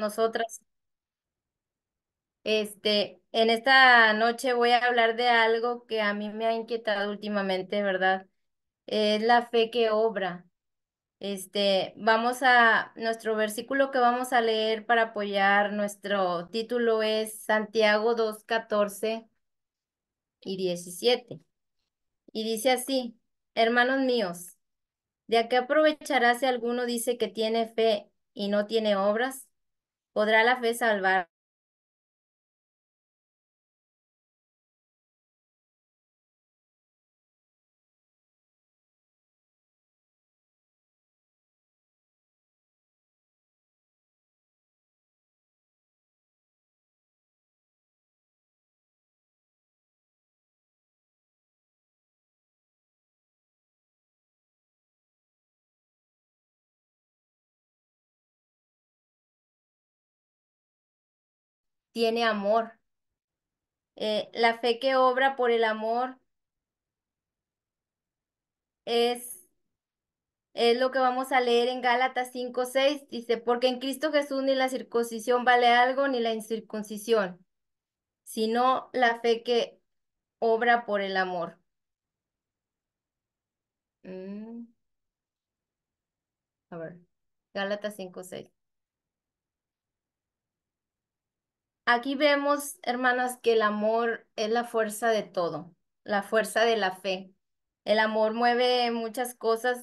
nosotras. Este, en esta noche voy a hablar de algo que a mí me ha inquietado últimamente, ¿verdad? Es la fe que obra. Este, vamos a, nuestro versículo que vamos a leer para apoyar nuestro título es Santiago 2, 14 y 17. Y dice así, hermanos míos, ¿de qué aprovechará si alguno dice que tiene fe y no tiene obras? ¿Podrá la fe salvar tiene amor. Eh, la fe que obra por el amor es, es lo que vamos a leer en Gálatas 5.6. Dice, porque en Cristo Jesús ni la circuncisión vale algo, ni la incircuncisión, sino la fe que obra por el amor. Mm. A ver, Gálatas 5.6. Aquí vemos, hermanas, que el amor es la fuerza de todo, la fuerza de la fe. El amor mueve muchas cosas,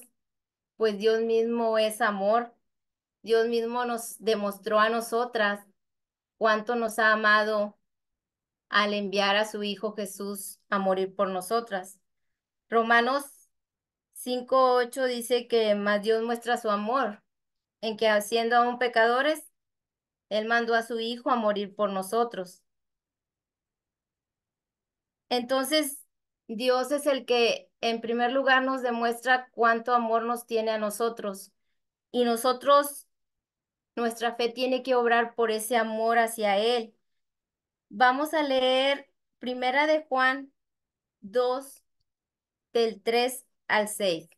pues Dios mismo es amor. Dios mismo nos demostró a nosotras cuánto nos ha amado al enviar a su Hijo Jesús a morir por nosotras. Romanos 5.8 dice que más Dios muestra su amor, en que haciendo aún pecadores, él mandó a su Hijo a morir por nosotros. Entonces, Dios es el que en primer lugar nos demuestra cuánto amor nos tiene a nosotros. Y nosotros, nuestra fe tiene que obrar por ese amor hacia Él. Vamos a leer Primera de Juan 2, del 3 al 6.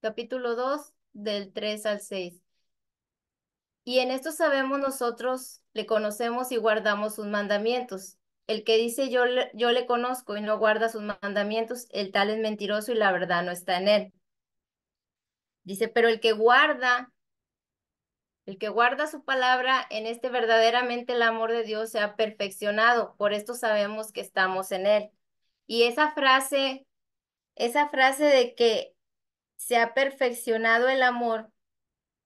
capítulo 2, del 3 al 6. Y en esto sabemos nosotros, le conocemos y guardamos sus mandamientos. El que dice yo le, yo le conozco y no guarda sus mandamientos, el tal es mentiroso y la verdad no está en él. Dice, pero el que guarda, el que guarda su palabra, en este verdaderamente el amor de Dios se ha perfeccionado. Por esto sabemos que estamos en él. Y esa frase, esa frase de que se ha perfeccionado el amor,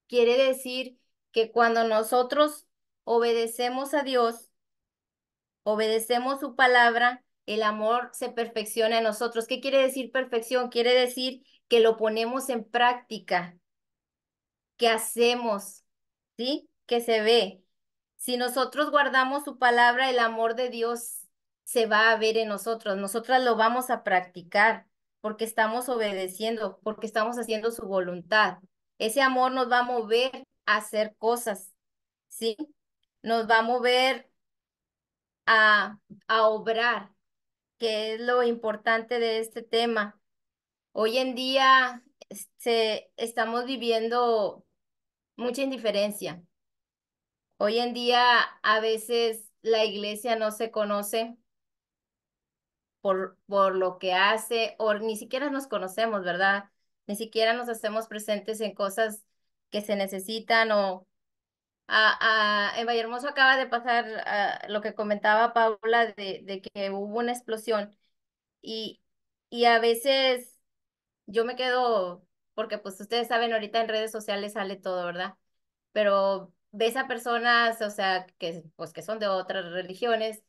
quiere decir que cuando nosotros obedecemos a Dios, obedecemos su palabra, el amor se perfecciona en nosotros. ¿Qué quiere decir perfección? Quiere decir que lo ponemos en práctica, que hacemos, ¿sí? Que se ve. Si nosotros guardamos su palabra, el amor de Dios se va a ver en nosotros, nosotras lo vamos a practicar porque estamos obedeciendo, porque estamos haciendo su voluntad. Ese amor nos va a mover a hacer cosas, ¿sí? Nos va a mover a, a obrar, que es lo importante de este tema. Hoy en día se, estamos viviendo mucha indiferencia. Hoy en día a veces la iglesia no se conoce, por, lo que hace, o ni siquiera nos conocemos, ¿verdad? Ni siquiera nos hacemos presentes en cosas que se necesitan o a, a, en Vallehermoso acaba de pasar ah, lo que comentaba Paula de, que hubo una explosión y, y a veces yo me quedo, porque pues ustedes saben, ahorita en redes sociales sale todo, ¿verdad? Pero ves a personas, o sea, que pues que son de otras religiones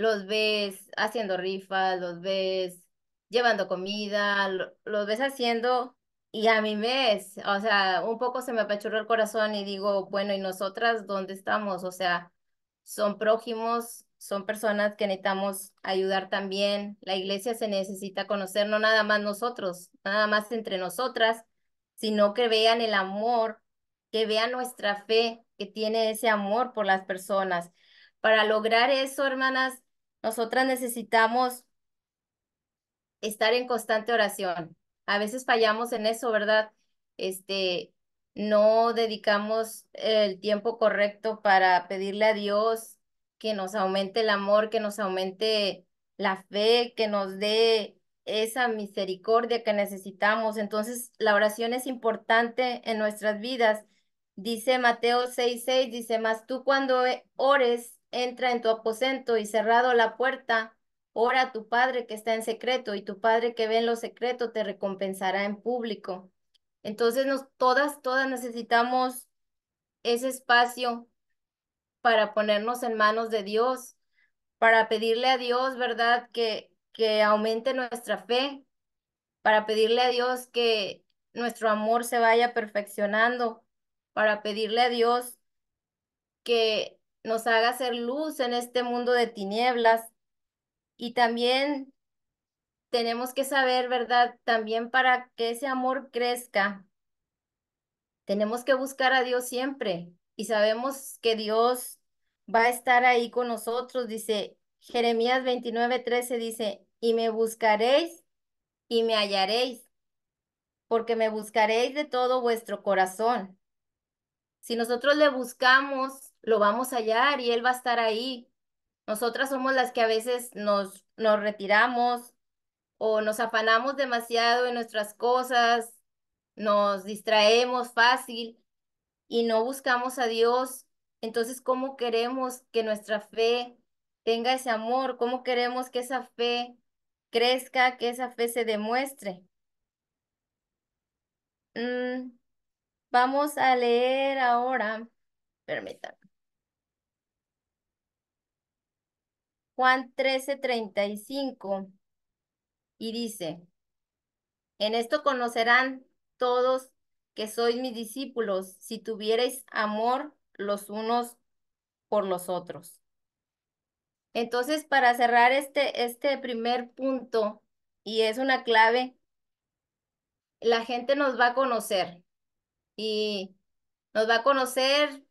los ves haciendo rifas, los ves llevando comida, los ves haciendo y a mí me es, o sea, un poco se me apachurró el corazón y digo, bueno, ¿y nosotras dónde estamos? O sea, son prójimos, son personas que necesitamos ayudar también. La iglesia se necesita conocer, no nada más nosotros, nada más entre nosotras, sino que vean el amor, que vean nuestra fe, que tiene ese amor por las personas. Para lograr eso, hermanas, nosotras necesitamos estar en constante oración. A veces fallamos en eso, ¿verdad? Este, no dedicamos el tiempo correcto para pedirle a Dios que nos aumente el amor, que nos aumente la fe, que nos dé esa misericordia que necesitamos. Entonces, la oración es importante en nuestras vidas. Dice Mateo 6:6, dice, más tú cuando e-, ores, entra en tu aposento y cerrado la puerta, ora a tu Padre que está en secreto y tu Padre que ve en lo secreto te recompensará en público. Entonces nos, todas, todas necesitamos ese espacio para ponernos en manos de Dios, para pedirle a Dios, ¿verdad? Que, que aumente nuestra fe, para pedirle a Dios que nuestro amor se vaya perfeccionando, para pedirle a Dios que nos haga ser luz en este mundo de tinieblas. Y también tenemos que saber, ¿verdad? También para que ese amor crezca, tenemos que buscar a Dios siempre. Y sabemos que Dios va a estar ahí con nosotros. Dice Jeremías 29, 13, dice, y me buscaréis y me hallaréis, porque me buscaréis de todo vuestro corazón. Si nosotros le buscamos lo vamos a hallar y Él va a estar ahí. Nosotras somos las que a veces nos, nos retiramos o nos afanamos demasiado en nuestras cosas, nos distraemos fácil y no buscamos a Dios. Entonces, ¿cómo queremos que nuestra fe tenga ese amor? ¿Cómo queremos que esa fe crezca, que esa fe se demuestre? Mm, vamos a leer ahora, permítanme. Juan 13:35 y dice, en esto conocerán todos que sois mis discípulos si tuvierais amor los unos por los otros. Entonces, para cerrar este, este primer punto, y es una clave, la gente nos va a conocer y nos va a conocer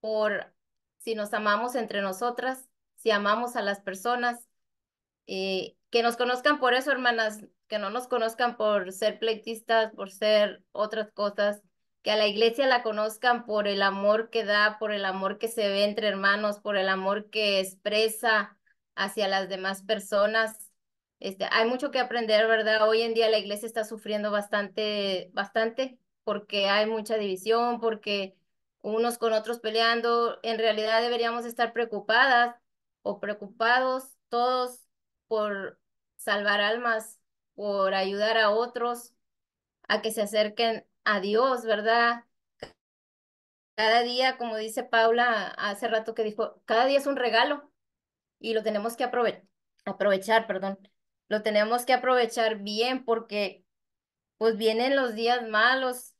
por si nos amamos entre nosotras, si amamos a las personas. Eh, que nos conozcan por eso, hermanas, que no nos conozcan por ser pleitistas, por ser otras cosas, que a la iglesia la conozcan por el amor que da, por el amor que se ve entre hermanos, por el amor que expresa hacia las demás personas. Este, hay mucho que aprender, ¿verdad? Hoy en día la iglesia está sufriendo bastante, bastante, porque hay mucha división, porque unos con otros peleando. En realidad deberíamos estar preocupadas o preocupados todos por salvar almas, por ayudar a otros a que se acerquen a Dios, ¿verdad? Cada día, como dice Paula hace rato que dijo, cada día es un regalo y lo tenemos que aprovechar, perdón, lo tenemos que aprovechar bien porque pues vienen los días malos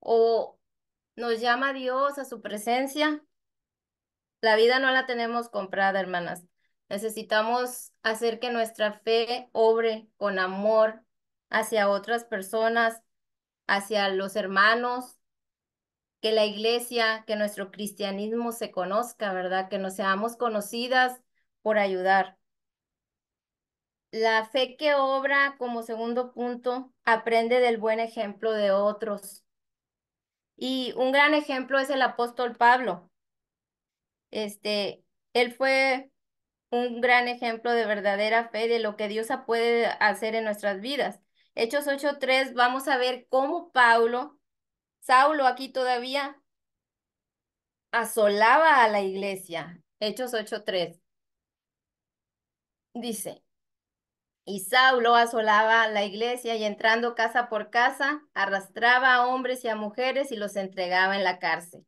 o nos llama Dios a su presencia la vida no la tenemos comprada, hermanas. Necesitamos hacer que nuestra fe obre con amor hacia otras personas, hacia los hermanos, que la iglesia, que nuestro cristianismo se conozca, ¿verdad? Que nos seamos conocidas por ayudar. La fe que obra como segundo punto aprende del buen ejemplo de otros. Y un gran ejemplo es el apóstol Pablo. Este, él fue un gran ejemplo de verdadera fe de lo que Dios puede hacer en nuestras vidas. Hechos 8:3, vamos a ver cómo Paulo, Saulo aquí todavía asolaba a la iglesia. Hechos 8:3. Dice, y Saulo asolaba la iglesia y entrando casa por casa, arrastraba a hombres y a mujeres y los entregaba en la cárcel.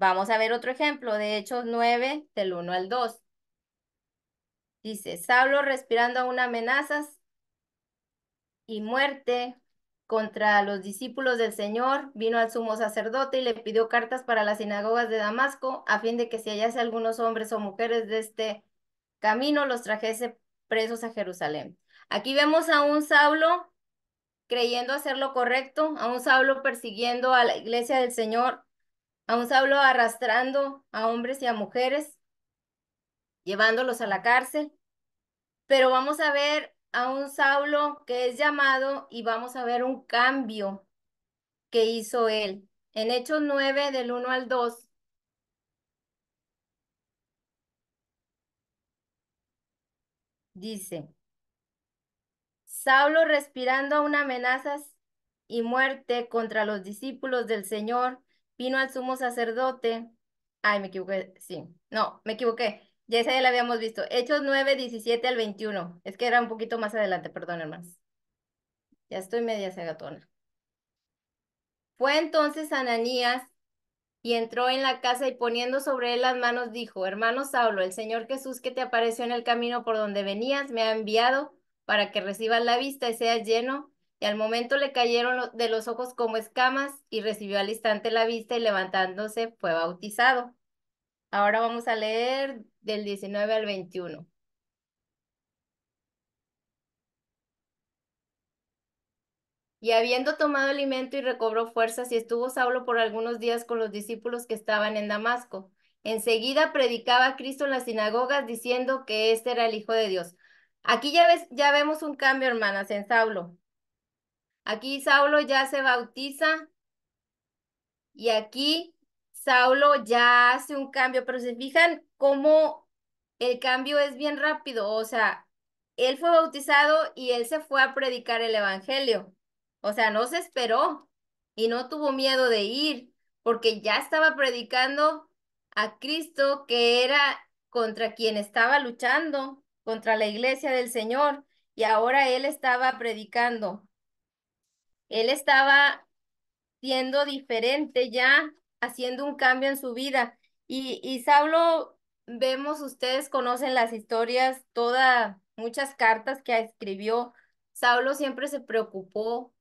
Vamos a ver otro ejemplo de Hechos 9, del 1 al 2. Dice, Saulo respirando aún amenazas y muerte contra los discípulos del Señor, vino al sumo sacerdote y le pidió cartas para las sinagogas de Damasco, a fin de que si hallase algunos hombres o mujeres de este camino, los trajese presos a Jerusalén. Aquí vemos a un Saulo creyendo hacer lo correcto, a un Saulo persiguiendo a la iglesia del Señor, a un Saulo arrastrando a hombres y a mujeres, llevándolos a la cárcel, pero vamos a ver a un Saulo que es llamado y vamos a ver un cambio que hizo él. En Hechos 9 del 1 al 2 dice, Saulo respirando una amenazas y muerte contra los discípulos del Señor, vino al sumo sacerdote. Ay, me equivoqué, sí. No, me equivoqué. Ya esa ya la habíamos visto. Hechos 9, 17 al 21. Es que era un poquito más adelante, perdón, hermanos. Ya estoy media cegatona. Fue entonces Ananías y entró en la casa y poniendo sobre él las manos dijo, hermano Saulo, el Señor Jesús que te apareció en el camino por donde venías me ha enviado para que recibas la vista y seas lleno y al momento le cayeron de los ojos como escamas y recibió al instante la vista y levantándose fue bautizado. Ahora vamos a leer del 19 al 21. Y habiendo tomado alimento y recobró fuerzas y estuvo Saulo por algunos días con los discípulos que estaban en Damasco. Enseguida predicaba a Cristo en las sinagogas diciendo que este era el Hijo de Dios. Aquí ya, ves, ya vemos un cambio, hermanas, en Saulo. Aquí Saulo ya se bautiza y aquí Saulo ya hace un cambio, pero se fijan cómo el cambio es bien rápido, o sea, él fue bautizado y él se fue a predicar el evangelio, o sea, no se esperó y no tuvo miedo de ir, porque ya estaba predicando a Cristo que era contra quien estaba luchando, contra la iglesia del Señor, y ahora él estaba predicando él estaba siendo diferente ya, haciendo un cambio en su vida. Y, y Saulo, vemos, ustedes conocen las historias, todas, muchas cartas que escribió. Saulo siempre se preocupó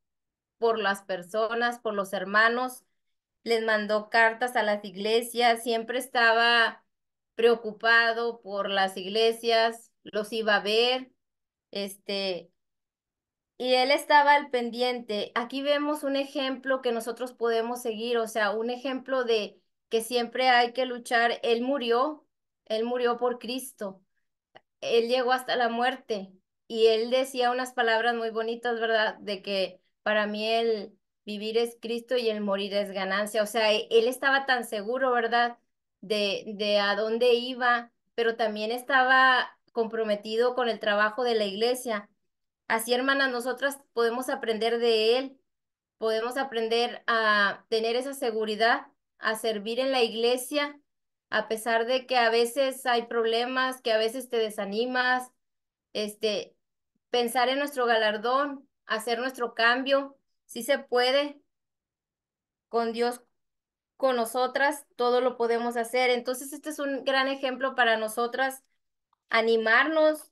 por las personas, por los hermanos, les mandó cartas a las iglesias, siempre estaba preocupado por las iglesias, los iba a ver, este, y él estaba al pendiente. Aquí vemos un ejemplo que nosotros podemos seguir, o sea, un ejemplo de que siempre hay que luchar. Él murió, él murió por Cristo. Él llegó hasta la muerte y él decía unas palabras muy bonitas, ¿verdad? De que para mí el vivir es Cristo y el morir es ganancia. O sea, e-, él estaba tan seguro, ¿verdad? De, de a dónde iba, pero también estaba comprometido con el trabajo de la iglesia Así, hermanas, nosotras podemos aprender de Él, podemos aprender a tener esa seguridad, a servir en la iglesia, a pesar de que a veces hay problemas, que a veces te desanimas, este, pensar en nuestro galardón, hacer nuestro cambio, si se puede, con Dios, con nosotras, todo lo podemos hacer. Entonces, este es un gran ejemplo para nosotras, animarnos,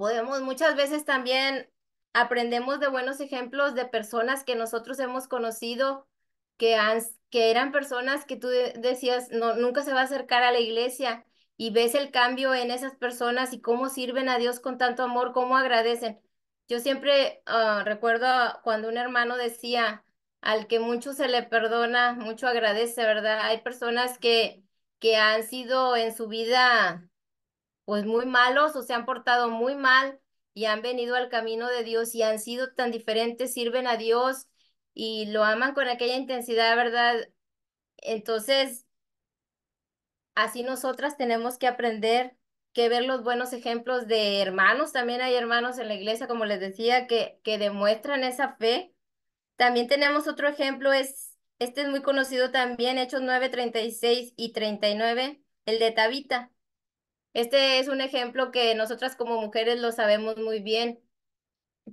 podemos muchas veces también aprendemos de buenos ejemplos de personas que nosotros hemos conocido que, han, que eran personas que tú decías, no, nunca se va a acercar a la iglesia y ves el cambio en esas personas y cómo sirven a Dios con tanto amor, cómo agradecen. Yo siempre ah, recuerdo cuando un hermano decía, al que mucho se le perdona, mucho agradece, ¿verdad? Hay personas que, que han sido en su vida pues muy malos o se han portado muy mal y han venido al camino de Dios y han sido tan diferentes, sirven a Dios y lo aman con aquella intensidad, ¿verdad? Entonces, así nosotras tenemos que aprender que ver los buenos ejemplos de hermanos. También hay hermanos en la iglesia, como les decía, que, que demuestran esa fe. También tenemos otro ejemplo, es, este es muy conocido también, Hechos 9, 36 y 39, el de Tabita. Este es un ejemplo que nosotras como mujeres lo sabemos muy bien.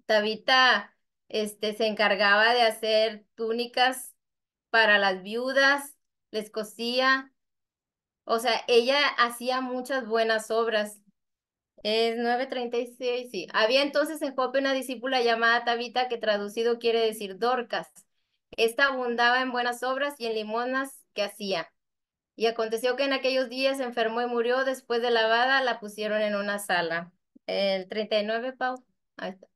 Tabita este, se encargaba de hacer túnicas para las viudas, les cosía. O sea, ella hacía muchas buenas obras. Es 9.36, sí. Había entonces en Jope una discípula llamada Tabita que traducido quiere decir Dorcas. Esta abundaba en buenas obras y en limonas que hacía. Y aconteció que en aquellos días se enfermó y murió. Después de lavada la pusieron en una sala. El 39, Pau. Ahí está.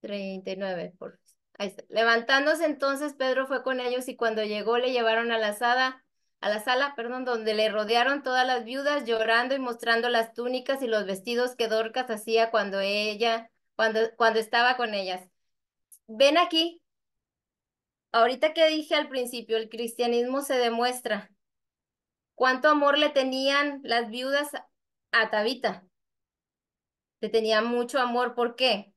39, por Ahí está. Levantándose entonces, Pedro fue con ellos y cuando llegó le llevaron a la sala, a la sala, perdón, donde le rodearon todas las viudas llorando y mostrando las túnicas y los vestidos que Dorcas hacía cuando ella, cuando, cuando estaba con ellas. Ven aquí. Ahorita que dije al principio, el cristianismo se demuestra. ¿Cuánto amor le tenían las viudas a Tabita? Le tenía mucho amor. ¿Por qué?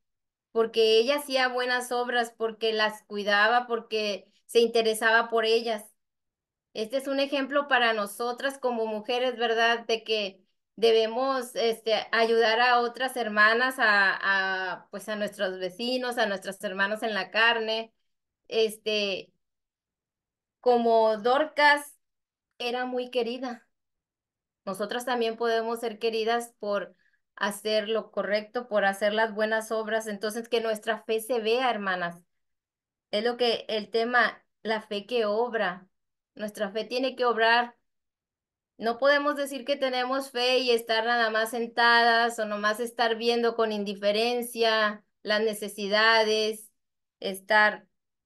Porque ella hacía buenas obras, porque las cuidaba, porque se interesaba por ellas. Este es un ejemplo para nosotras como mujeres, ¿verdad? De que debemos este, ayudar a otras hermanas, a, a, pues a nuestros vecinos, a nuestros hermanos en la carne. Este, como Dorcas era muy querida. Nosotras también podemos ser queridas por hacer lo correcto, por hacer las buenas obras. Entonces, que nuestra fe se vea, hermanas. Es lo que el tema, la fe que obra. Nuestra fe tiene que obrar. No podemos decir que tenemos fe y estar nada más sentadas o nomás estar viendo con indiferencia las necesidades, estar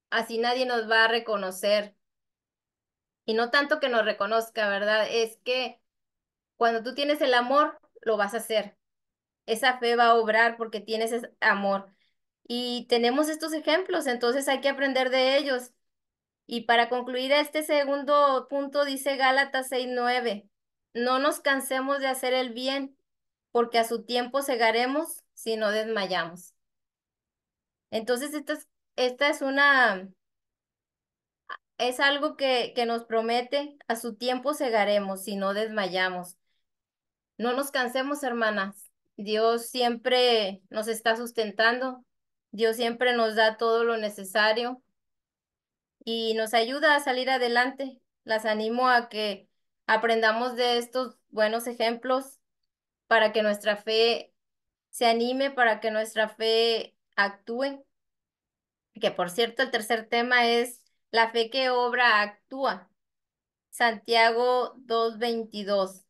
así nadie nos va a reconocer. Y no tanto que nos reconozca, ¿verdad? Es que cuando tú tienes el amor, lo vas a hacer. Esa fe va a obrar porque tienes ese amor. Y tenemos estos ejemplos, entonces hay que aprender de ellos. Y para concluir este segundo punto, dice Gálatas 6:9, no nos cansemos de hacer el bien, porque a su tiempo cegaremos si no desmayamos. Entonces, esta esta es una es algo que, que nos promete, a su tiempo cegaremos si no desmayamos. No nos cansemos, hermanas. Dios siempre nos está sustentando, Dios siempre nos da todo lo necesario y nos ayuda a salir adelante. Las animo a que aprendamos de estos buenos ejemplos para que nuestra fe se anime, para que nuestra fe actúe. Que por cierto, el tercer tema es la fe que obra actúa. Santiago 2.22.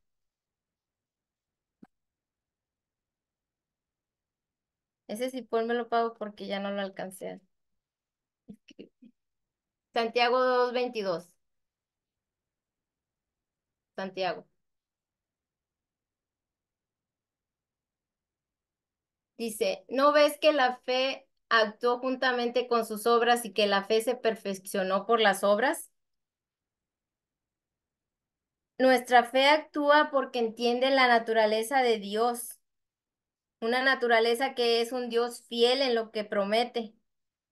Ese sí, me lo pago porque ya no lo alcancé. Santiago 2.22. Santiago. Dice, ¿no ves que la fe actuó juntamente con sus obras y que la fe se perfeccionó por las obras? Nuestra fe actúa porque entiende la naturaleza de Dios, una naturaleza que es un Dios fiel en lo que promete.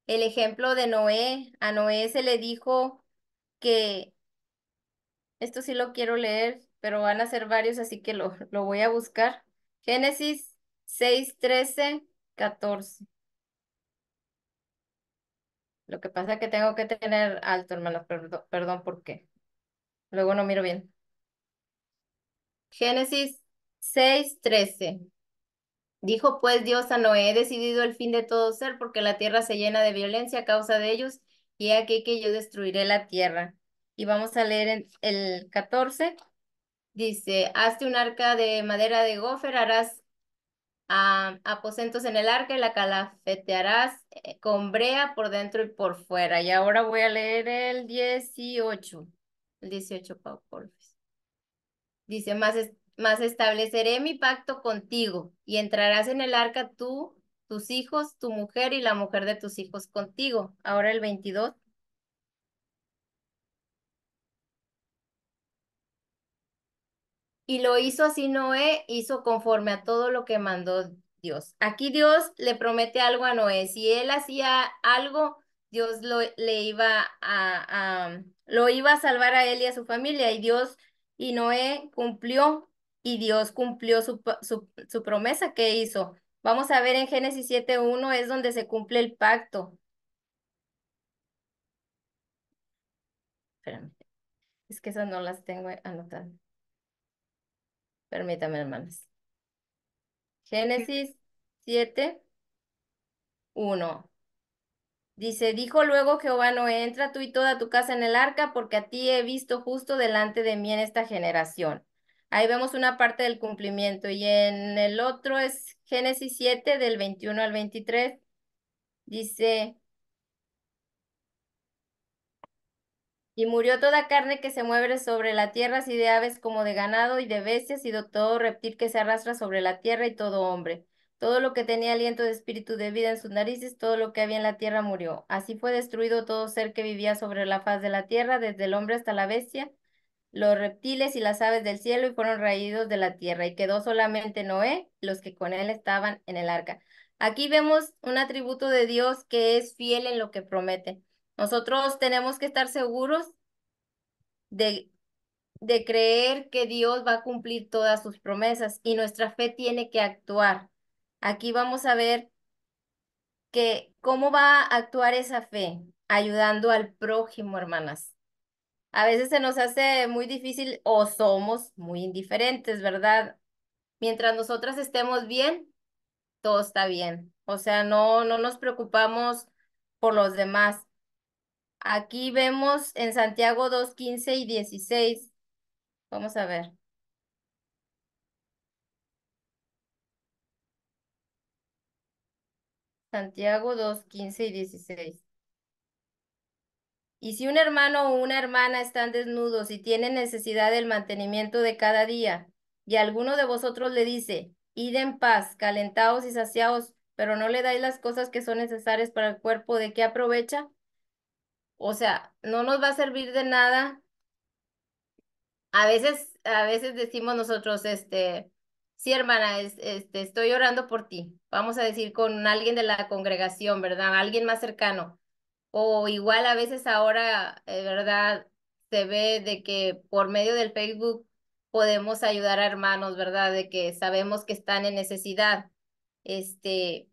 El ejemplo de Noé, a Noé se le dijo que, esto sí lo quiero leer, pero van a ser varios, así que lo, voy a buscar. Génesis 6, 13, 14. Lo que pasa es que tengo que tener alto, hermanos, perdón, perdón por qué. Luego no miro bien. Génesis 13. Dijo pues Dios a Noé, he decidido el fin de todo ser, porque la tierra se llena de violencia a causa de ellos, y he aquí que yo destruiré la tierra. Y vamos a leer el 14. Dice, hazte un arca de madera de gofer, harás a aposentos pues, en el arca y la calafetearás eh, con brea por dentro y por fuera. Y ahora voy a leer el 18. El 18, Pau, Dice, más, más estableceré mi pacto contigo y entrarás en el arca tú, tus hijos, tu mujer y la mujer de tus hijos contigo. Ahora el 22. Y lo hizo así Noé, hizo conforme a todo lo que mandó Dios. Aquí Dios le promete algo a Noé. Si él hacía algo, Dios lo, le iba a, a, lo iba a salvar a él y a su familia. Y Dios y Noé cumplió y Dios cumplió su, su, promesa que hizo. Vamos a ver en Génesis 7.1 es donde se cumple el pacto. Es que esas no las tengo anotadas. Permítame, hermanos, Génesis 7, 1. Dice, dijo luego Jehová, no entra tú y toda tu casa en el arca, porque a ti he visto justo delante de mí en esta generación. Ahí vemos una parte del cumplimiento. Y en el otro es Génesis 7, del 21 al 23. Dice, Y murió toda carne que se mueve sobre la tierra, así de aves como de ganado y de bestias, y todo reptil que se arrastra sobre la tierra y todo hombre. Todo lo que tenía aliento de espíritu de vida en sus narices, todo lo que había en la tierra murió. Así fue destruido todo ser que vivía sobre la faz de la tierra, desde el hombre hasta la bestia, los reptiles y las aves del cielo, y fueron raídos de la tierra. Y quedó solamente Noé, los que con él estaban en el arca. Aquí vemos un atributo de Dios que es fiel en lo que promete. Nosotros tenemos que estar seguros de, de creer que Dios va a cumplir todas sus promesas y nuestra fe tiene que actuar. Aquí vamos a ver que cómo va a actuar esa fe ayudando al prójimo, hermanas. A veces se nos hace muy difícil o somos muy indiferentes, ¿verdad? Mientras nosotras estemos bien, todo está bien. O sea, no, no nos preocupamos por los demás. Aquí vemos en Santiago 2, 15 y 16. Vamos a ver. Santiago 2, 15 y 16. Y si un hermano o una hermana están desnudos y tienen necesidad del mantenimiento de cada día, y alguno de vosotros le dice, id en paz, calentaos y saciaos, pero no le dais las cosas que son necesarias para el cuerpo, ¿de qué aprovecha? O sea, no nos va a servir de nada. A veces, a veces decimos nosotros, este, sí, hermana, este, estoy orando por ti. Vamos a decir con alguien de la congregación, ¿verdad? Alguien más cercano. O igual a veces ahora, eh, ¿verdad? Se ve de que por medio del Facebook podemos ayudar a hermanos, ¿verdad? De que sabemos que están en necesidad. Este,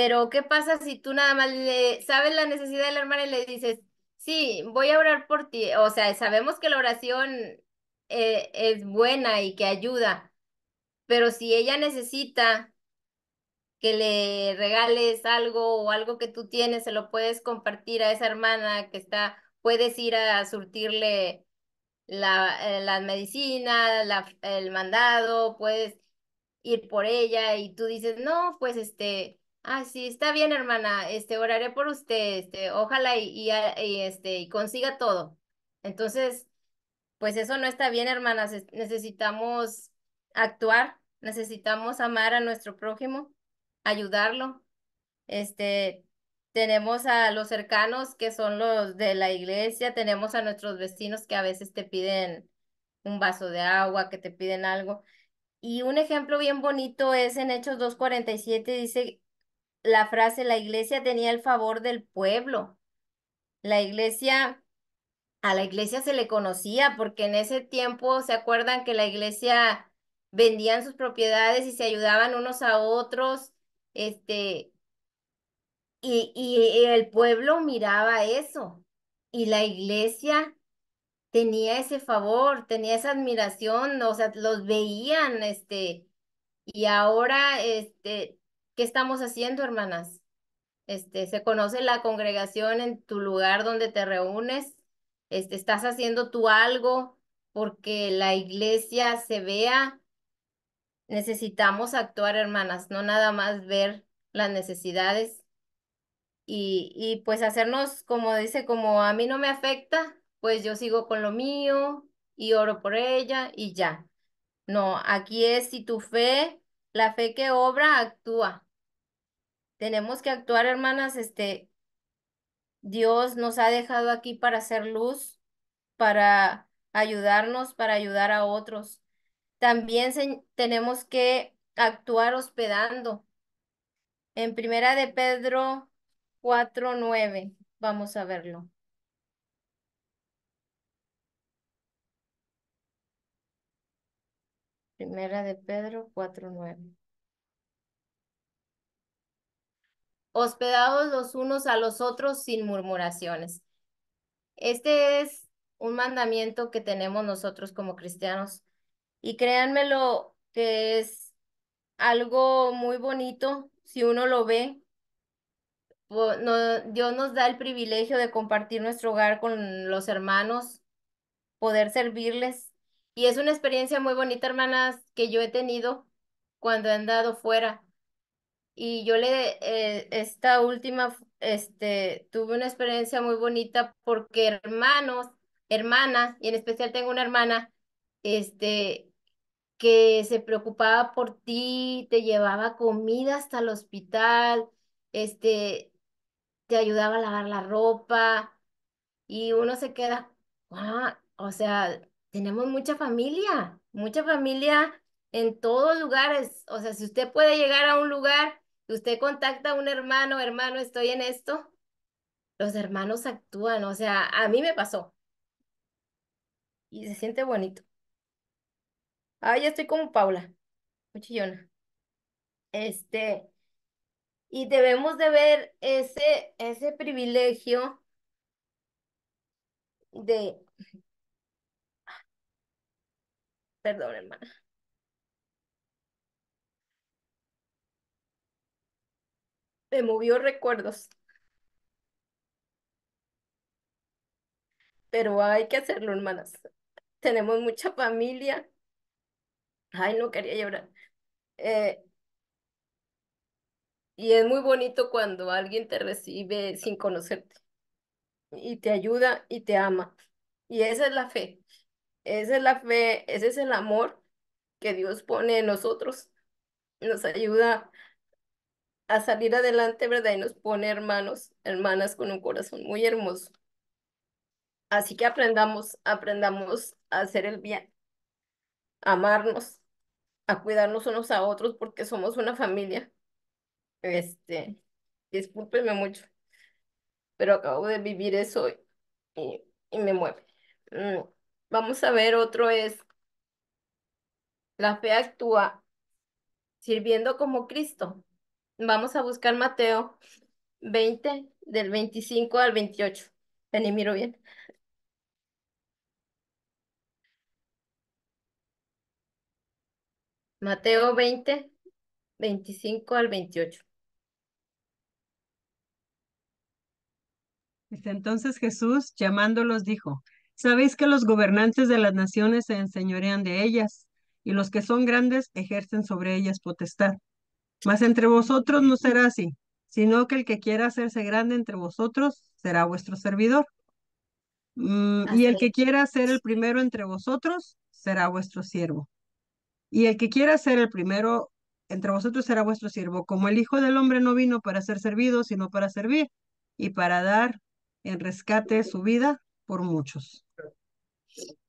pero, ¿qué pasa si tú nada más le sabes la necesidad de la hermana y le dices, sí, voy a orar por ti? O sea, sabemos que la oración eh, es buena y que ayuda, pero si ella necesita que le regales algo o algo que tú tienes, se lo puedes compartir a esa hermana que está, puedes ir a surtirle la, eh, medicina, el mandado, puedes ir por ella y tú dices, no, pues este, Ah, sí, está bien, hermana. Este, oraré por usted. Este, ojalá y, ah, este, y consiga todo. Entonces, pues eso no está bien, hermanas. Necesitamos actuar, necesitamos amar a nuestro prójimo, ayudarlo. Este, tenemos a los cercanos que son los de la iglesia, tenemos a nuestros vecinos que a veces te piden un vaso de agua, que te piden algo. Y un ejemplo bien bonito es en Hechos 2.47, dice la frase, la iglesia tenía el favor del pueblo. La iglesia, a la iglesia se le conocía porque en ese tiempo, ¿se acuerdan que la iglesia vendían sus propiedades y se ayudaban unos a otros? Este, y, y el pueblo miraba eso. Y la iglesia tenía ese favor, tenía esa admiración, o sea, los veían, este, y ahora, este, ¿Qué estamos haciendo, hermanas? Este, se conoce la congregación en tu lugar donde te reúnes. Este, estás haciendo tú algo porque la iglesia se vea. Necesitamos actuar, hermanas, no nada más ver las necesidades y, y pues hacernos, como dice, como a mí no me afecta, pues yo sigo con lo mío y oro por ella y ya. No, aquí es si tu fe, la fe que obra, actúa. Tenemos que actuar, hermanas, este, Dios nos ha dejado aquí para hacer luz, para ayudarnos, para ayudar a otros. También tenemos que actuar hospedando. En primera de Pedro 4.9, vamos a verlo. Primera de Pedro 4.9. hospedados los unos a los otros sin murmuraciones. Este es un mandamiento que tenemos nosotros como cristianos. Y créanmelo que es algo muy bonito si uno lo ve. Dios nos da el privilegio de compartir nuestro hogar con los hermanos, poder servirles. Y es una experiencia muy bonita, hermanas, que yo he tenido cuando he andado fuera y yo le, eh, esta última, este, tuve una experiencia muy bonita porque hermanos, hermanas, y en especial tengo una hermana, este, que se preocupaba por ti, te llevaba comida hasta el hospital, este, te ayudaba a lavar la ropa y uno se queda, wow, o sea, tenemos mucha familia, mucha familia en todos lugares, o sea, si usted puede llegar a un lugar usted contacta a un hermano, hermano, estoy en esto, los hermanos actúan, o sea, a mí me pasó. Y se siente bonito. Ah, ya estoy como Paula, muchillona. Este, y debemos de ver ese, ese privilegio de... Perdón, hermana. Me movió recuerdos, pero hay que hacerlo, hermanas. Tenemos mucha familia. Ay, no quería llorar. Eh, y es muy bonito cuando alguien te recibe sin conocerte y te ayuda y te ama. Y esa es la fe. Esa es la fe, ese es el amor que Dios pone en nosotros. Nos ayuda a salir adelante, ¿verdad? Y nos pone hermanos, hermanas con un corazón muy hermoso. Así que aprendamos, aprendamos a hacer el bien, a amarnos, a cuidarnos unos a otros porque somos una familia. Este, discúlpenme mucho, pero acabo de vivir eso y, me mueve. Mm, vamos a ver, otro es, la fe actúa sirviendo como Cristo. Vamos a buscar Mateo 20, del 25 al 28. Ven y miro bien. Mateo 20, 25 al 28. Desde entonces Jesús, llamándolos, dijo, Sabéis que los gobernantes de las naciones se enseñorean de ellas, y los que son grandes ejercen sobre ellas potestad. Mas entre vosotros no será así, sino que el que quiera hacerse grande entre vosotros será vuestro servidor. Mm, y el que quiera ser el primero entre vosotros será vuestro siervo. Y el que quiera ser el primero entre vosotros será vuestro siervo, como el Hijo del Hombre no vino para ser servido, sino para servir y para dar en rescate su vida por muchos.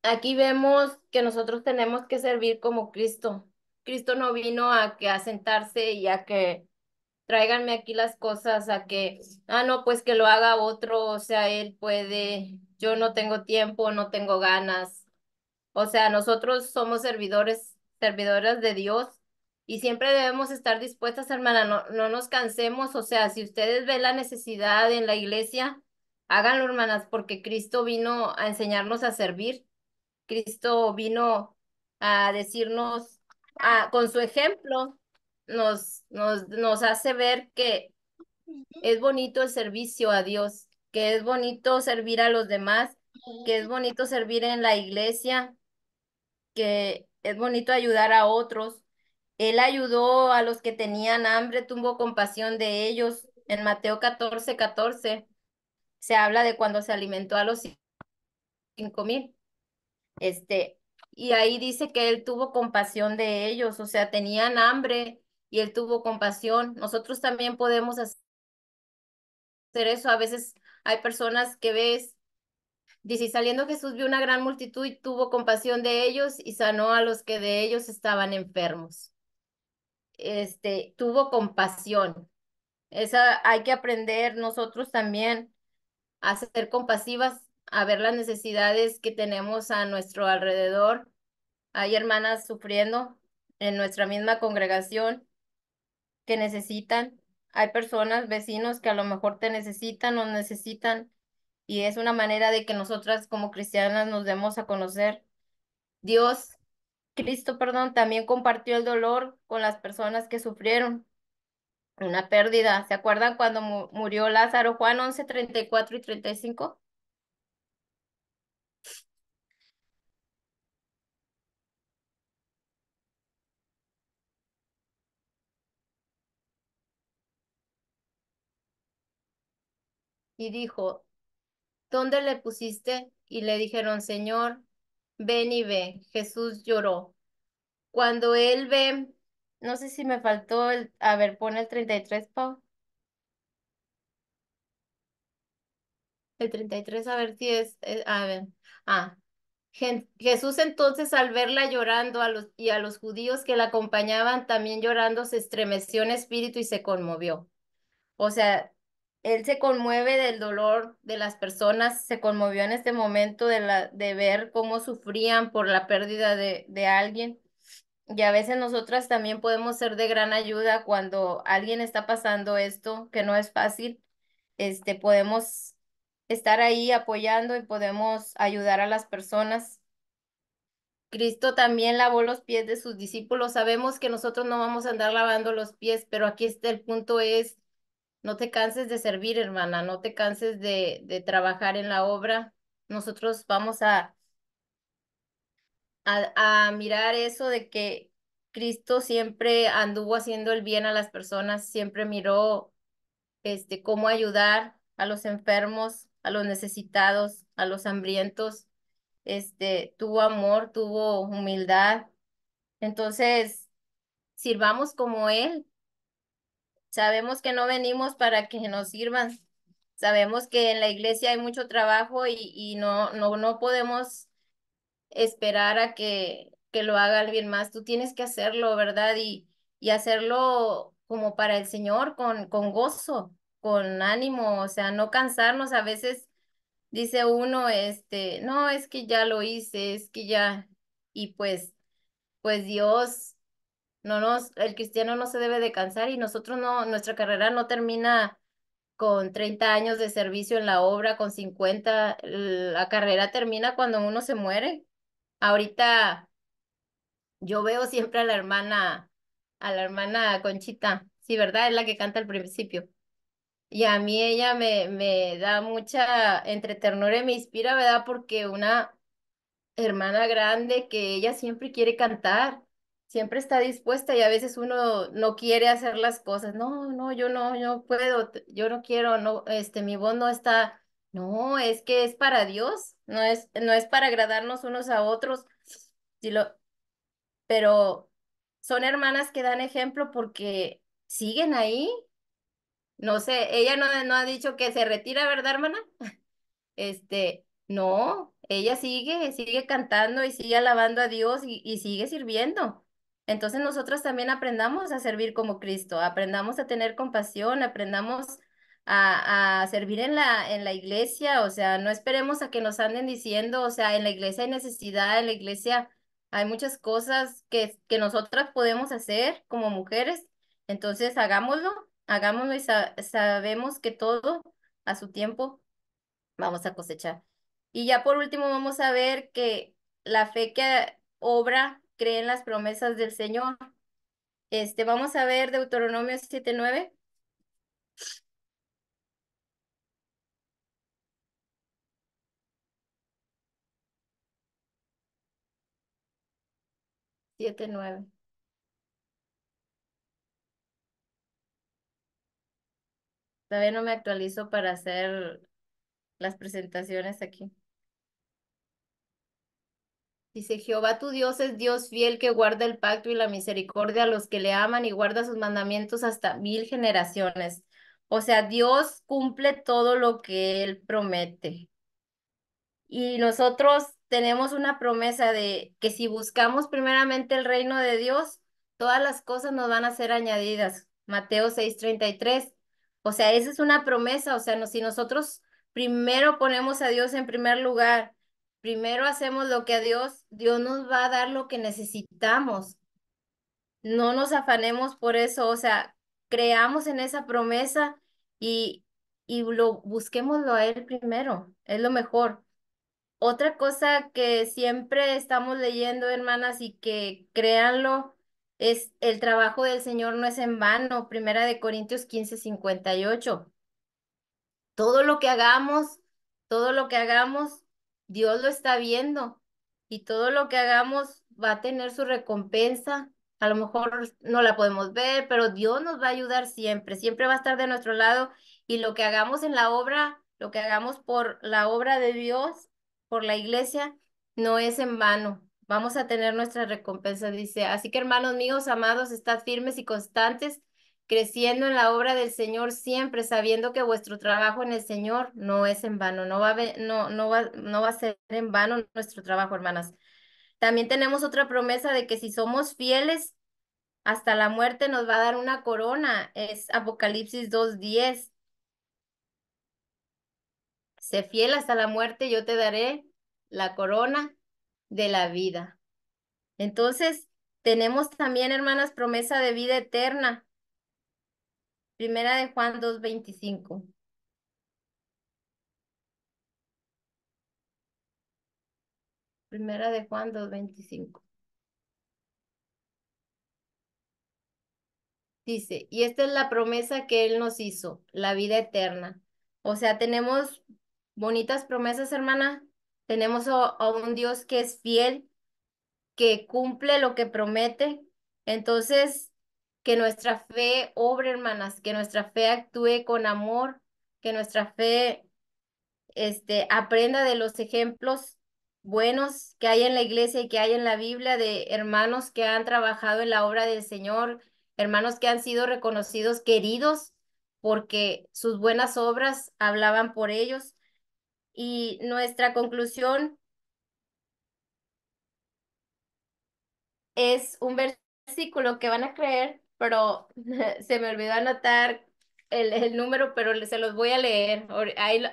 Aquí vemos que nosotros tenemos que servir como Cristo. Cristo no vino a que a sentarse y a que tráiganme aquí las cosas, a que, ah, no, pues que lo haga otro, o sea, él puede, yo no tengo tiempo, no tengo ganas. O sea, nosotros somos servidores, servidoras de Dios y siempre debemos estar dispuestas, hermana, no, no nos cansemos, o sea, si ustedes ven la necesidad en la iglesia, háganlo, hermanas, porque Cristo vino a enseñarnos a servir. Cristo vino a decirnos Ah, con su ejemplo nos, nos, nos hace ver que es bonito el servicio a Dios, que es bonito servir a los demás, que es bonito servir en la iglesia, que es bonito ayudar a otros. Él ayudó a los que tenían hambre, tuvo compasión de ellos. En Mateo 14, 14 se habla de cuando se alimentó a los cinco mil. Este, y ahí dice que él tuvo compasión de ellos, o sea, tenían hambre y él tuvo compasión. Nosotros también podemos hacer eso. A veces hay personas que ves, dice, saliendo Jesús vio una gran multitud y tuvo compasión de ellos y sanó a los que de ellos estaban enfermos. Este, tuvo compasión. Esa hay que aprender nosotros también a ser compasivas a ver las necesidades que tenemos a nuestro alrededor. Hay hermanas sufriendo en nuestra misma congregación que necesitan. Hay personas, vecinos que a lo mejor te necesitan, nos necesitan. Y es una manera de que nosotras como cristianas nos demos a conocer. Dios, Cristo, perdón, también compartió el dolor con las personas que sufrieron una pérdida. ¿Se acuerdan cuando murió Lázaro? Juan 11, 34 y 35. y dijo, ¿dónde le pusiste? Y le dijeron, Señor, ven y ve. Jesús lloró. Cuando él ve, no sé si me faltó el, a ver, pone el 33, Pau. El 33, a ver si es, eh, a ver, ah. Jesús entonces al verla llorando a los, y a los judíos que la acompañaban también llorando, se estremeció en espíritu y se conmovió. O sea, él se conmueve del dolor de las personas, se conmovió en este momento de, la, de ver cómo sufrían por la pérdida de, de alguien. Y a veces nosotras también podemos ser de gran ayuda cuando alguien está pasando esto, que no es fácil. Este, podemos estar ahí apoyando y podemos ayudar a las personas. Cristo también lavó los pies de sus discípulos. Sabemos que nosotros no vamos a andar lavando los pies, pero aquí está el punto es no te canses de servir, hermana, no te canses de, trabajar en la obra. Nosotros vamos a, a, mirar eso de que Cristo siempre anduvo haciendo el bien a las personas, siempre miró este, cómo ayudar a los enfermos, a los necesitados, a los hambrientos. Este, tuvo amor, tuvo humildad. Entonces, sirvamos como Él, Sabemos que no venimos para que nos sirvan. Sabemos que en la iglesia hay mucho trabajo y, no, no, no podemos esperar a que, que lo haga alguien más. Tú tienes que hacerlo, ¿verdad? Y, y hacerlo como para el Señor, con, con gozo, con ánimo, o sea, no cansarnos. A veces dice uno, este, no, es que ya lo hice, es que ya, y pues, pues Dios no nos, el cristiano no se debe de cansar y nosotros no, nuestra carrera no termina con 30 años de servicio en la obra, con 50, la carrera termina cuando uno se muere. Ahorita yo veo siempre a la hermana, a la hermana Conchita, sí, ¿verdad? Es la que canta al principio. Y a mí ella me, me da mucha entre ternura y me inspira, ¿verdad? Porque una hermana grande que ella siempre quiere cantar siempre está dispuesta y a veces uno no quiere hacer las cosas. No, no, yo no, yo puedo, yo no quiero, no, este, mi voz no está. No, es que es para Dios, no es, no es para agradarnos unos a otros. Si lo, pero son hermanas que dan ejemplo porque siguen ahí. No sé, ella no, no ha dicho que se retira, ¿verdad, hermana? Este, no, ella sigue, sigue cantando y sigue alabando a Dios y, y sigue sirviendo. Entonces nosotros también aprendamos a servir como Cristo, aprendamos a tener compasión, aprendamos a, servir en la, en la iglesia, o sea, no esperemos a que nos anden diciendo, o sea, en la iglesia hay necesidad, en la iglesia hay muchas cosas que, que nosotras podemos hacer como mujeres, entonces hagámoslo, hagámoslo y sabemos que todo a su tiempo vamos a cosechar. Y ya por último vamos a ver que la fe que obra creen las promesas del Señor. Este, vamos a ver Deuteronomio 7.9. Siete, nueve. Todavía no me actualizo para hacer las presentaciones aquí. Dice, Jehová tu Dios es Dios fiel que guarda el pacto y la misericordia a los que le aman y guarda sus mandamientos hasta mil generaciones. O sea, Dios cumple todo lo que Él promete. Y nosotros tenemos una promesa de que si buscamos primeramente el reino de Dios, todas las cosas nos van a ser añadidas. Mateo 6:33. O sea, esa es una promesa. O sea, si nosotros primero ponemos a Dios en primer lugar primero hacemos lo que a Dios, Dios nos va a dar lo que necesitamos. No nos afanemos por eso, o sea, creamos en esa promesa y, lo busquémoslo a Él primero, es lo mejor. Otra cosa que siempre estamos leyendo, hermanas, y que créanlo, es el trabajo del Señor no es en vano, primera de Corintios 15, 58. Todo lo que hagamos, todo lo que hagamos, Dios lo está viendo y todo lo que hagamos va a tener su recompensa. A lo mejor no la podemos ver, pero Dios nos va a ayudar siempre, siempre va a estar de nuestro lado y lo que hagamos en la obra, lo que hagamos por la obra de Dios, por la iglesia, no es en vano. Vamos a tener nuestra recompensa, dice. Así que hermanos míos, amados, estad firmes y constantes, creciendo en la obra del Señor siempre, sabiendo que vuestro trabajo en el Señor no es en vano, no va a, no, no va, no va a ser en vano nuestro trabajo, hermanas. También tenemos otra promesa de que si somos fieles hasta la muerte nos va a dar una corona, es Apocalipsis 2.10. Sé fiel hasta la muerte, yo te daré la corona de la vida. Entonces, tenemos también, hermanas, promesa de vida eterna Primera de Juan 2.25. Primera de Juan 2.25. Dice, y esta es la promesa que Él nos hizo, la vida eterna. O sea, tenemos bonitas promesas, hermana. Tenemos a un Dios que es fiel, que cumple lo que promete. Entonces, que nuestra fe obre, hermanas, que nuestra fe actúe con amor, que nuestra fe este, aprenda de los ejemplos buenos que hay en la iglesia y que hay en la Biblia de hermanos que han trabajado en la obra del Señor, hermanos que han sido reconocidos, queridos, porque sus buenas obras hablaban por ellos. Y nuestra conclusión es un versículo que van a creer pero se me olvidó anotar el, el número, pero se los voy a leer. Ahí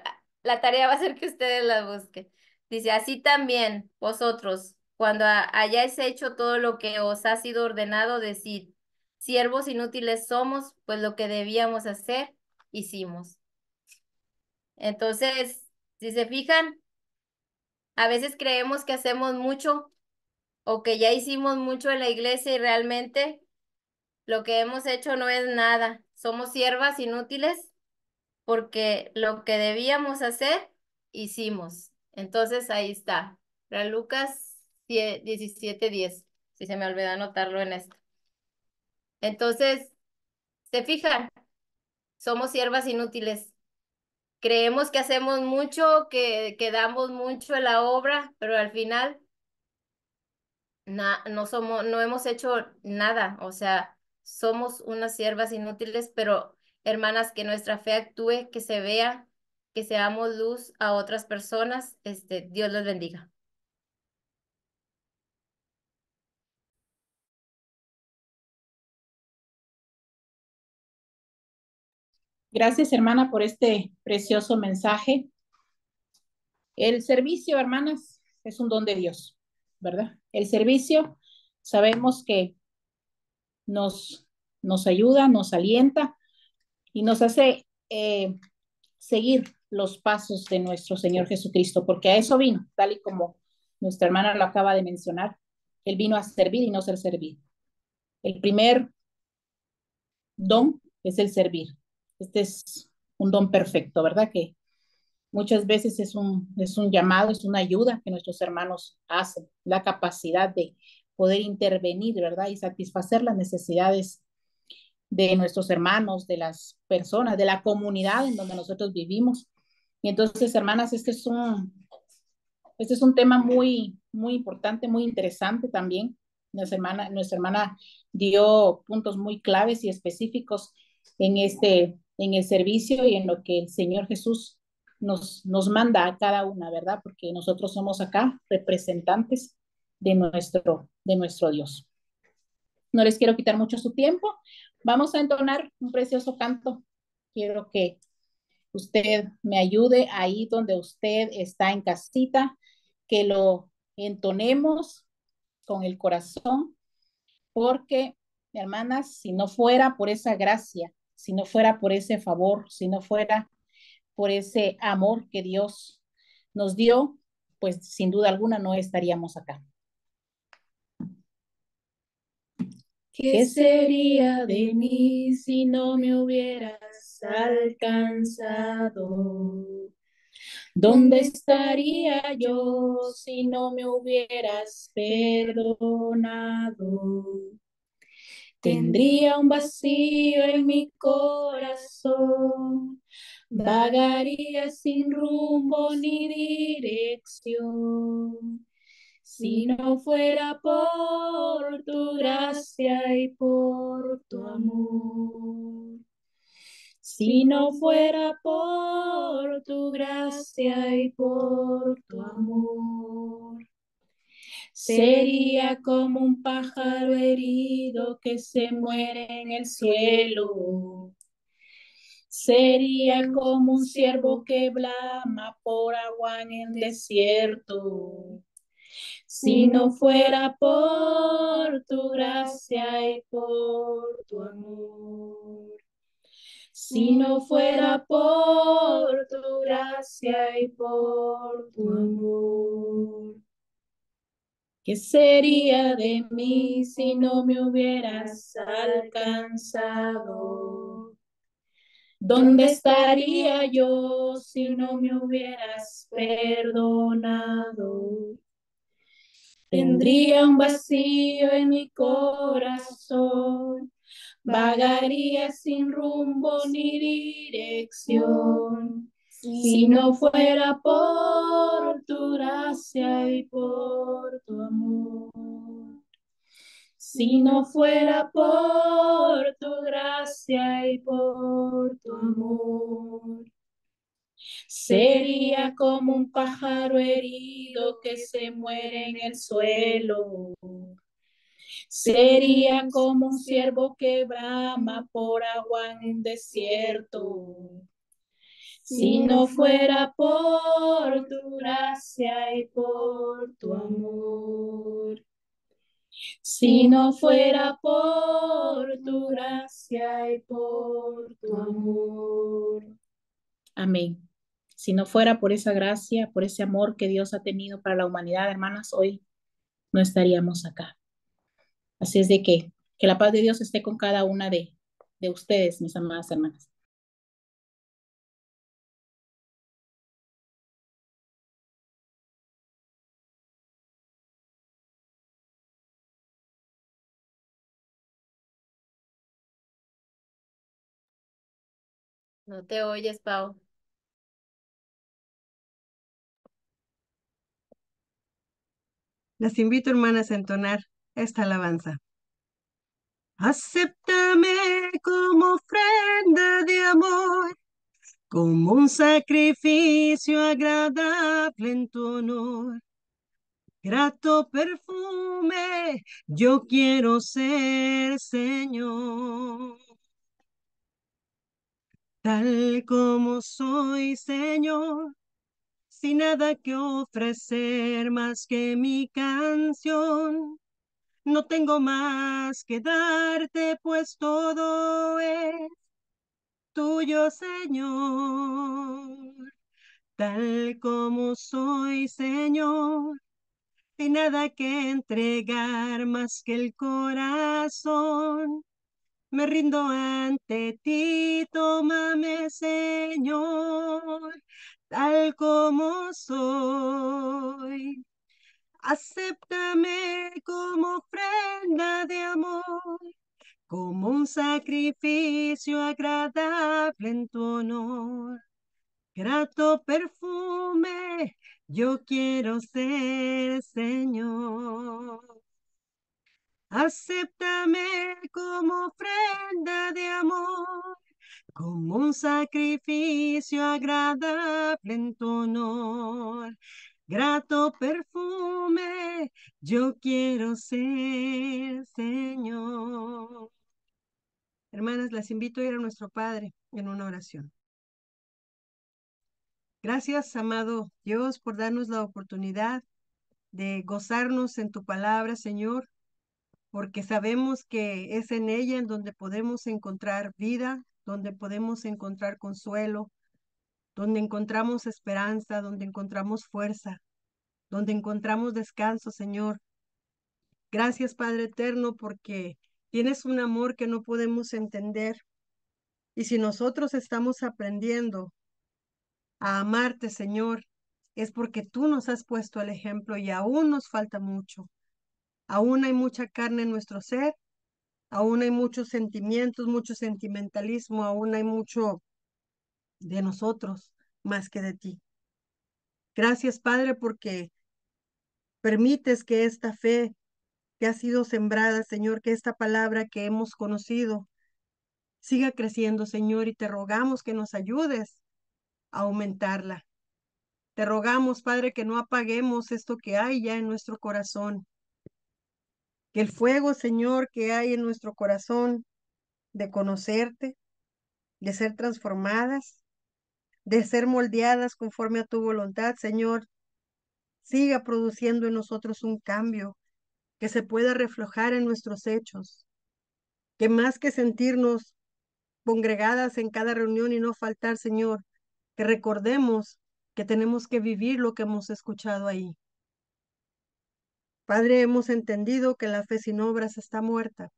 la tarea va a ser que ustedes la busquen. Dice, así también vosotros, cuando hayáis hecho todo lo que os ha sido ordenado, decir, siervos inútiles somos, pues lo que debíamos hacer, hicimos. Entonces, si se fijan, a veces creemos que hacemos mucho o que ya hicimos mucho en la iglesia y realmente lo que hemos hecho no es nada. Somos siervas inútiles porque lo que debíamos hacer, hicimos. Entonces ahí está. Para Lucas 17:10. Si se me olvida anotarlo en esto. Entonces, ¿se fijan? Somos siervas inútiles. Creemos que hacemos mucho, que, que damos mucho a la obra, pero al final no somos, no hemos hecho nada. O sea, somos unas siervas inútiles, pero hermanas, que nuestra fe actúe, que se vea, que seamos luz a otras personas. Este, Dios los bendiga. Gracias, hermana, por este precioso mensaje. El servicio, hermanas, es un don de Dios, ¿verdad? El servicio, sabemos que nos, nos ayuda, nos alienta y nos hace eh, seguir los pasos de nuestro Señor Jesucristo, porque a eso vino, tal y como nuestra hermana lo acaba de mencionar. Él vino a servir y no ser servido. El primer don es el servir. Este es un don perfecto, ¿verdad? Que muchas veces es un, es un llamado, es una ayuda que nuestros hermanos hacen, la capacidad de poder intervenir, ¿verdad? Y satisfacer las necesidades de nuestros hermanos, de las personas, de la comunidad en donde nosotros vivimos. Y entonces, hermanas, este es un, este es un tema muy, muy importante, muy interesante también. Nuestra hermana, nuestra hermana dio puntos muy claves y específicos en este, en el servicio y en lo que el Señor Jesús nos, nos manda a cada una, ¿verdad? Porque nosotros somos acá representantes de nuestro, Dios. No les quiero quitar mucho su tiempo. Vamos a entonar un precioso canto. Quiero que usted me ayude ahí donde usted está en casita, que lo entonemos con el corazón, porque, hermanas, si no fuera por esa gracia, si no fuera por ese favor, si no fuera por ese amor que Dios nos dio, pues sin duda alguna no estaríamos acá. ¿Qué sería de mí si no me hubieras alcanzado? ¿Dónde estaría yo si no me hubieras perdonado? Tendría un vacío en mi corazón, vagaría sin rumbo ni dirección si no fuera por tu gracia y por tu amor. Si no fuera por tu gracia y por tu amor. Sería como un pájaro herido que se muere en el cielo. Sería como un ciervo que blama por agua en el desierto si no fuera por tu gracia y por tu amor. Si no fuera por tu gracia y por tu amor. ¿Qué sería de mí si no me hubieras alcanzado? ¿Dónde estaría yo si no me hubieras perdonado? Tendría un vacío en mi corazón, vagaría sin rumbo ni dirección. Si no fuera por tu gracia y por tu amor. Si no fuera por tu gracia y por tu amor. Sería como un pájaro herido que se muere en el suelo. Sería como un ciervo que brama por agua en desierto. Si no fuera por tu gracia y por tu amor. Si no fuera por tu gracia y por tu amor. Amén. Si no fuera por esa gracia, por ese amor que Dios ha tenido para la humanidad, hermanas, hoy no estaríamos acá. Así es de que, que la paz de Dios esté con cada una de, de ustedes, mis amadas hermanas. No te oyes, Pau. Las invito, hermanas, a entonar esta alabanza. Acéptame como ofrenda de amor, como un sacrificio agradable en tu honor. Grato perfume, yo quiero ser Señor. Tal como soy, Señor, nada que ofrecer más que mi canción. No tengo más que darte, pues todo es tuyo, Señor. Tal como soy, Señor, sin nada que entregar más que el corazón. Me rindo ante ti, tómame, Señor, tal como soy. Acéptame como ofrenda de amor, como un sacrificio agradable en tu honor. Grato perfume, yo quiero ser Señor. Acéptame como ofrenda de amor, como un sacrificio agradable en tu honor. Grato perfume, yo quiero ser Señor. Hermanas, las invito a ir a nuestro Padre en una oración. Gracias, amado Dios, por darnos la oportunidad de gozarnos en tu palabra, Señor, porque sabemos que es en ella en donde podemos encontrar vida, donde podemos encontrar consuelo, donde encontramos esperanza, donde encontramos fuerza, donde encontramos descanso, Señor. Gracias, Padre Eterno, porque tienes un amor que no podemos entender. Y si nosotros estamos aprendiendo a amarte, Señor, es porque tú nos has puesto el ejemplo y aún nos falta mucho. Aún hay mucha carne en nuestro ser aún hay muchos sentimientos, mucho sentimentalismo, aún hay mucho de nosotros más que de ti. Gracias, Padre, porque permites que esta fe que ha sido sembrada, Señor, que esta palabra que hemos conocido siga creciendo, Señor, y te rogamos que nos ayudes a aumentarla. Te rogamos, Padre, que no apaguemos esto que hay ya en nuestro corazón, que el fuego, Señor, que hay en nuestro corazón de conocerte, de ser transformadas, de ser moldeadas conforme a tu voluntad, Señor, siga produciendo en nosotros un cambio que se pueda reflejar en nuestros hechos, que más que sentirnos congregadas en cada reunión y no faltar, Señor, que recordemos que tenemos que vivir lo que hemos escuchado ahí, Padre, hemos entendido que la fe sin obras está muerta.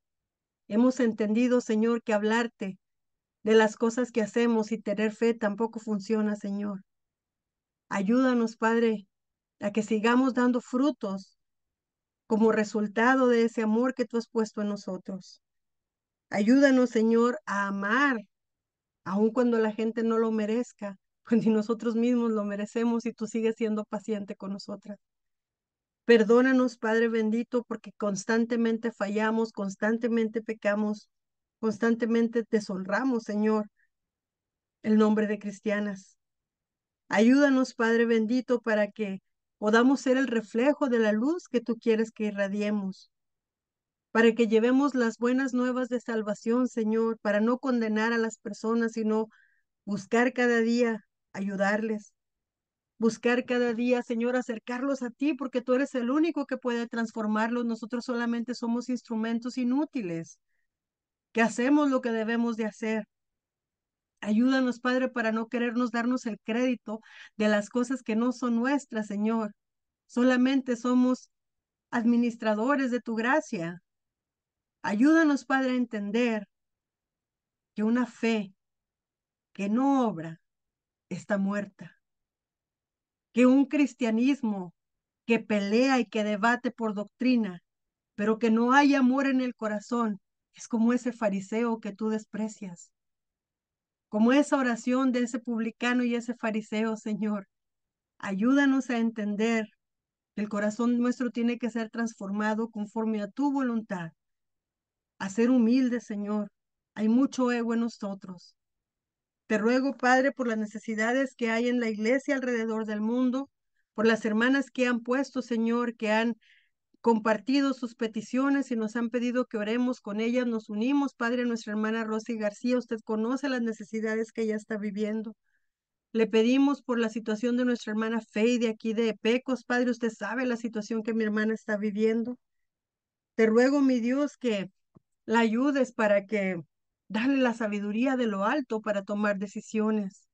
Hemos entendido, Señor, que hablarte de las cosas que hacemos y tener fe tampoco funciona, Señor. Ayúdanos, Padre, a que sigamos dando frutos como resultado de ese amor que tú has puesto en nosotros. Ayúdanos, Señor, a amar, aun cuando la gente no lo merezca, pues ni nosotros mismos lo merecemos y tú sigues siendo paciente con nosotras. Perdónanos, Padre bendito, porque constantemente fallamos, constantemente pecamos, constantemente deshonramos, Señor, el nombre de cristianas. Ayúdanos, Padre bendito, para que podamos ser el reflejo de la luz que tú quieres que irradiemos, para que llevemos las buenas nuevas de salvación, Señor, para no condenar a las personas, sino buscar cada día ayudarles, buscar cada día, Señor, acercarlos a ti, porque tú eres el único que puede transformarlos. Nosotros solamente somos instrumentos inútiles, que hacemos lo que debemos de hacer. Ayúdanos, Padre, para no querernos darnos el crédito de las cosas que no son nuestras, Señor. Solamente somos administradores de tu gracia. Ayúdanos, Padre, a entender que una fe que no obra está muerta que un cristianismo que pelea y que debate por doctrina, pero que no hay amor en el corazón, es como ese fariseo que tú desprecias. Como esa oración de ese publicano y ese fariseo, Señor, ayúdanos a entender que el corazón nuestro tiene que ser transformado conforme a tu voluntad, a ser humilde, Señor. Hay mucho ego en nosotros. Te ruego, Padre, por las necesidades que hay en la iglesia alrededor del mundo, por las hermanas que han puesto, Señor, que han compartido sus peticiones y nos han pedido que oremos con ellas. Nos unimos, Padre, a nuestra hermana Rosy García. Usted conoce las necesidades que ella está viviendo. Le pedimos por la situación de nuestra hermana Fey de aquí de Pecos, Padre. Usted sabe la situación que mi hermana está viviendo. Te ruego, mi Dios, que la ayudes para que Dale la sabiduría de lo alto para tomar decisiones.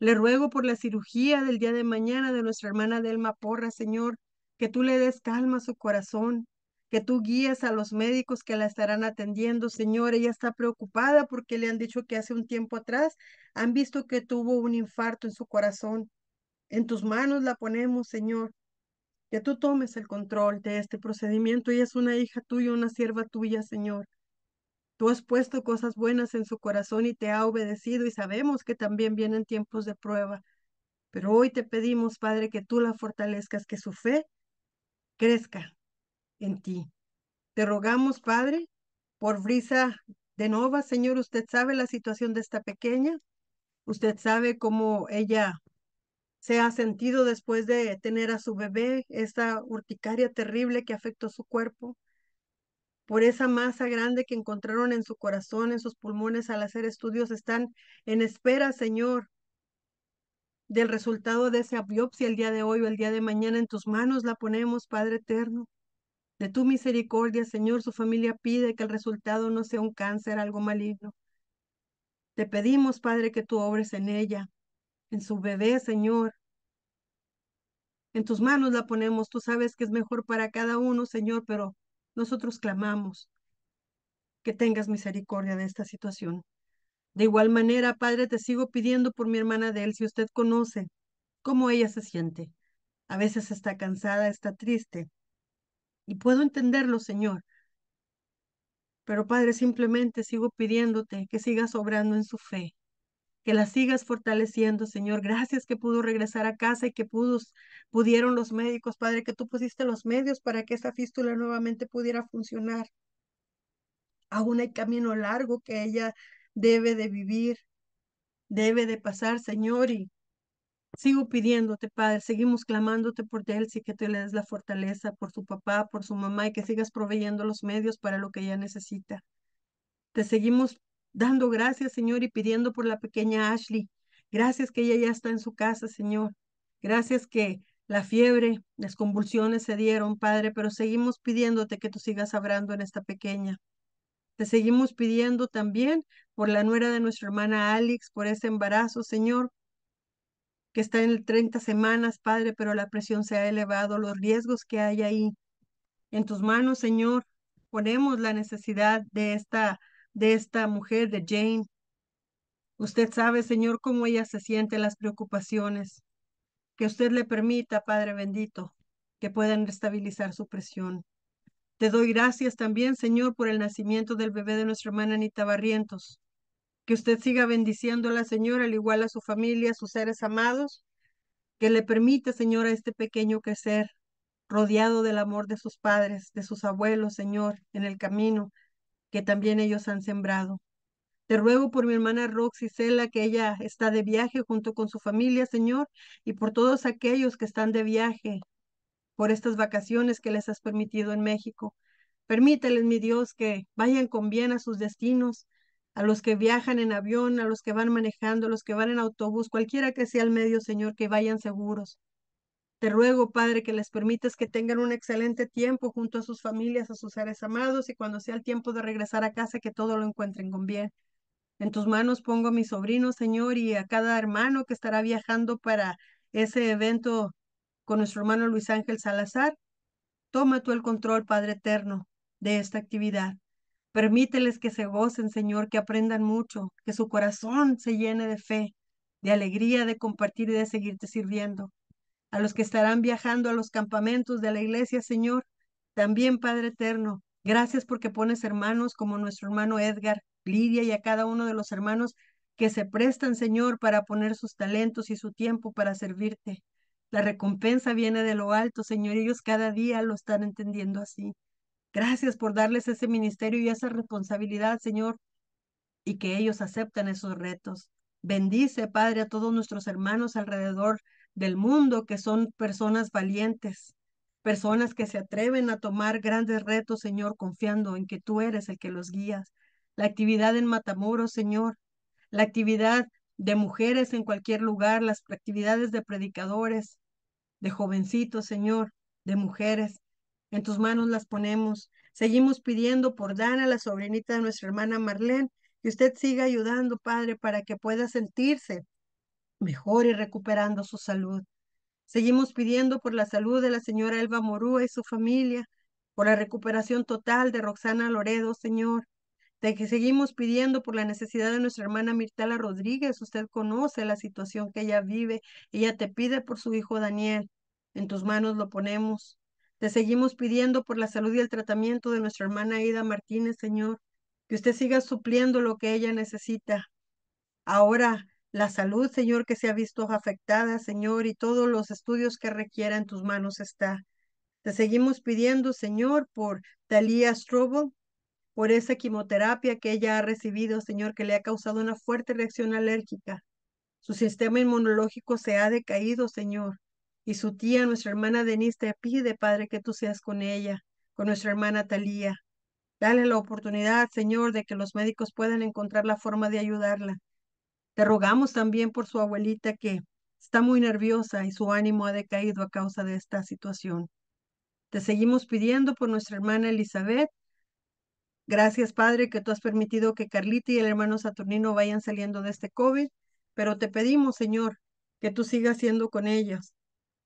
Le ruego por la cirugía del día de mañana de nuestra hermana Delma Porra, Señor, que tú le des calma a su corazón, que tú guíes a los médicos que la estarán atendiendo, Señor. Ella está preocupada porque le han dicho que hace un tiempo atrás han visto que tuvo un infarto en su corazón. En tus manos la ponemos, Señor. Que tú tomes el control de este procedimiento. Ella es una hija tuya, una sierva tuya, Señor. Tú has puesto cosas buenas en su corazón y te ha obedecido y sabemos que también vienen tiempos de prueba. Pero hoy te pedimos, Padre, que tú la fortalezcas, que su fe crezca en ti. Te rogamos, Padre, por brisa de Nova, Señor, usted sabe la situación de esta pequeña, usted sabe cómo ella se ha sentido después de tener a su bebé, esta urticaria terrible que afectó su cuerpo por esa masa grande que encontraron en su corazón, en sus pulmones al hacer estudios, están en espera, Señor, del resultado de esa biopsia el día de hoy o el día de mañana. En tus manos la ponemos, Padre eterno. De tu misericordia, Señor, su familia pide que el resultado no sea un cáncer, algo maligno. Te pedimos, Padre, que tú obres en ella, en su bebé, Señor. En tus manos la ponemos, tú sabes que es mejor para cada uno, Señor, pero nosotros clamamos que tengas misericordia de esta situación. De igual manera, Padre, te sigo pidiendo por mi hermana él si usted conoce cómo ella se siente. A veces está cansada, está triste. Y puedo entenderlo, Señor. Pero Padre, simplemente sigo pidiéndote que sigas obrando en su fe, que la sigas fortaleciendo, Señor. Gracias que pudo regresar a casa y que pudo, pudieron los médicos, Padre, que tú pusiste los medios para que esta fístula nuevamente pudiera funcionar. Aún hay camino largo que ella debe de vivir, debe de pasar, Señor, y sigo pidiéndote, Padre, seguimos clamándote por si que te le des la fortaleza por su papá, por su mamá y que sigas proveyendo los medios para lo que ella necesita. Te seguimos dando gracias, Señor, y pidiendo por la pequeña Ashley. Gracias que ella ya está en su casa, Señor. Gracias que la fiebre, las convulsiones se dieron, Padre, pero seguimos pidiéndote que tú sigas hablando en esta pequeña. Te seguimos pidiendo también por la nuera de nuestra hermana Alex, por ese embarazo, Señor, que está en 30 semanas, Padre, pero la presión se ha elevado, los riesgos que hay ahí. En tus manos, Señor, ponemos la necesidad de esta de esta mujer, de Jane. Usted sabe, Señor, cómo ella se siente las preocupaciones. Que usted le permita, Padre bendito, que puedan estabilizar su presión. Te doy gracias también, Señor, por el nacimiento del bebé de nuestra hermana Anita Barrientos. Que usted siga bendiciéndola, Señor, al igual a su familia, a sus seres amados. Que le permita, Señor, a este pequeño crecer rodeado del amor de sus padres, de sus abuelos, Señor, en el camino, que también ellos han sembrado. Te ruego por mi hermana Roxy Cela, que ella está de viaje junto con su familia, Señor, y por todos aquellos que están de viaje por estas vacaciones que les has permitido en México. Permíteles, mi Dios, que vayan con bien a sus destinos, a los que viajan en avión, a los que van manejando, a los que van en autobús, cualquiera que sea el medio, Señor, que vayan seguros. Te ruego, Padre, que les permitas que tengan un excelente tiempo junto a sus familias, a sus seres amados, y cuando sea el tiempo de regresar a casa, que todo lo encuentren con bien. En tus manos pongo a mi sobrino, Señor, y a cada hermano que estará viajando para ese evento con nuestro hermano Luis Ángel Salazar. Toma tú el control, Padre Eterno, de esta actividad. Permíteles que se gocen, Señor, que aprendan mucho, que su corazón se llene de fe, de alegría de compartir y de seguirte sirviendo a los que estarán viajando a los campamentos de la iglesia, Señor. También, Padre Eterno, gracias porque pones hermanos como nuestro hermano Edgar, Lidia y a cada uno de los hermanos que se prestan, Señor, para poner sus talentos y su tiempo para servirte. La recompensa viene de lo alto, Señor, ellos cada día lo están entendiendo así. Gracias por darles ese ministerio y esa responsabilidad, Señor, y que ellos aceptan esos retos. Bendice, Padre, a todos nuestros hermanos alrededor del mundo, que son personas valientes, personas que se atreven a tomar grandes retos, Señor, confiando en que tú eres el que los guías. La actividad en Matamoros, Señor, la actividad de mujeres en cualquier lugar, las actividades de predicadores, de jovencitos, Señor, de mujeres. En tus manos las ponemos. Seguimos pidiendo por Dana, la sobrinita de nuestra hermana Marlene, que usted siga ayudando, Padre, para que pueda sentirse mejor y recuperando su salud. Seguimos pidiendo por la salud de la señora Elba Morúa y su familia, por la recuperación total de Roxana Loredo, Señor. De que seguimos pidiendo por la necesidad de nuestra hermana Mirtala Rodríguez. Usted conoce la situación que ella vive. Ella te pide por su hijo Daniel. En tus manos lo ponemos. Te seguimos pidiendo por la salud y el tratamiento de nuestra hermana Ida Martínez, Señor. Que usted siga supliendo lo que ella necesita. Ahora la salud, Señor, que se ha visto afectada, Señor, y todos los estudios que requiera en tus manos está. Te seguimos pidiendo, Señor, por Talia Strobo, por esa quimioterapia que ella ha recibido, Señor, que le ha causado una fuerte reacción alérgica. Su sistema inmunológico se ha decaído, Señor. Y su tía, nuestra hermana Denise, te pide, Padre, que tú seas con ella, con nuestra hermana Talía. Dale la oportunidad, Señor, de que los médicos puedan encontrar la forma de ayudarla. Te rogamos también por su abuelita que está muy nerviosa y su ánimo ha decaído a causa de esta situación. Te seguimos pidiendo por nuestra hermana Elizabeth. Gracias, Padre, que tú has permitido que Carlita y el hermano Saturnino vayan saliendo de este COVID, pero te pedimos, Señor, que tú sigas siendo con ellos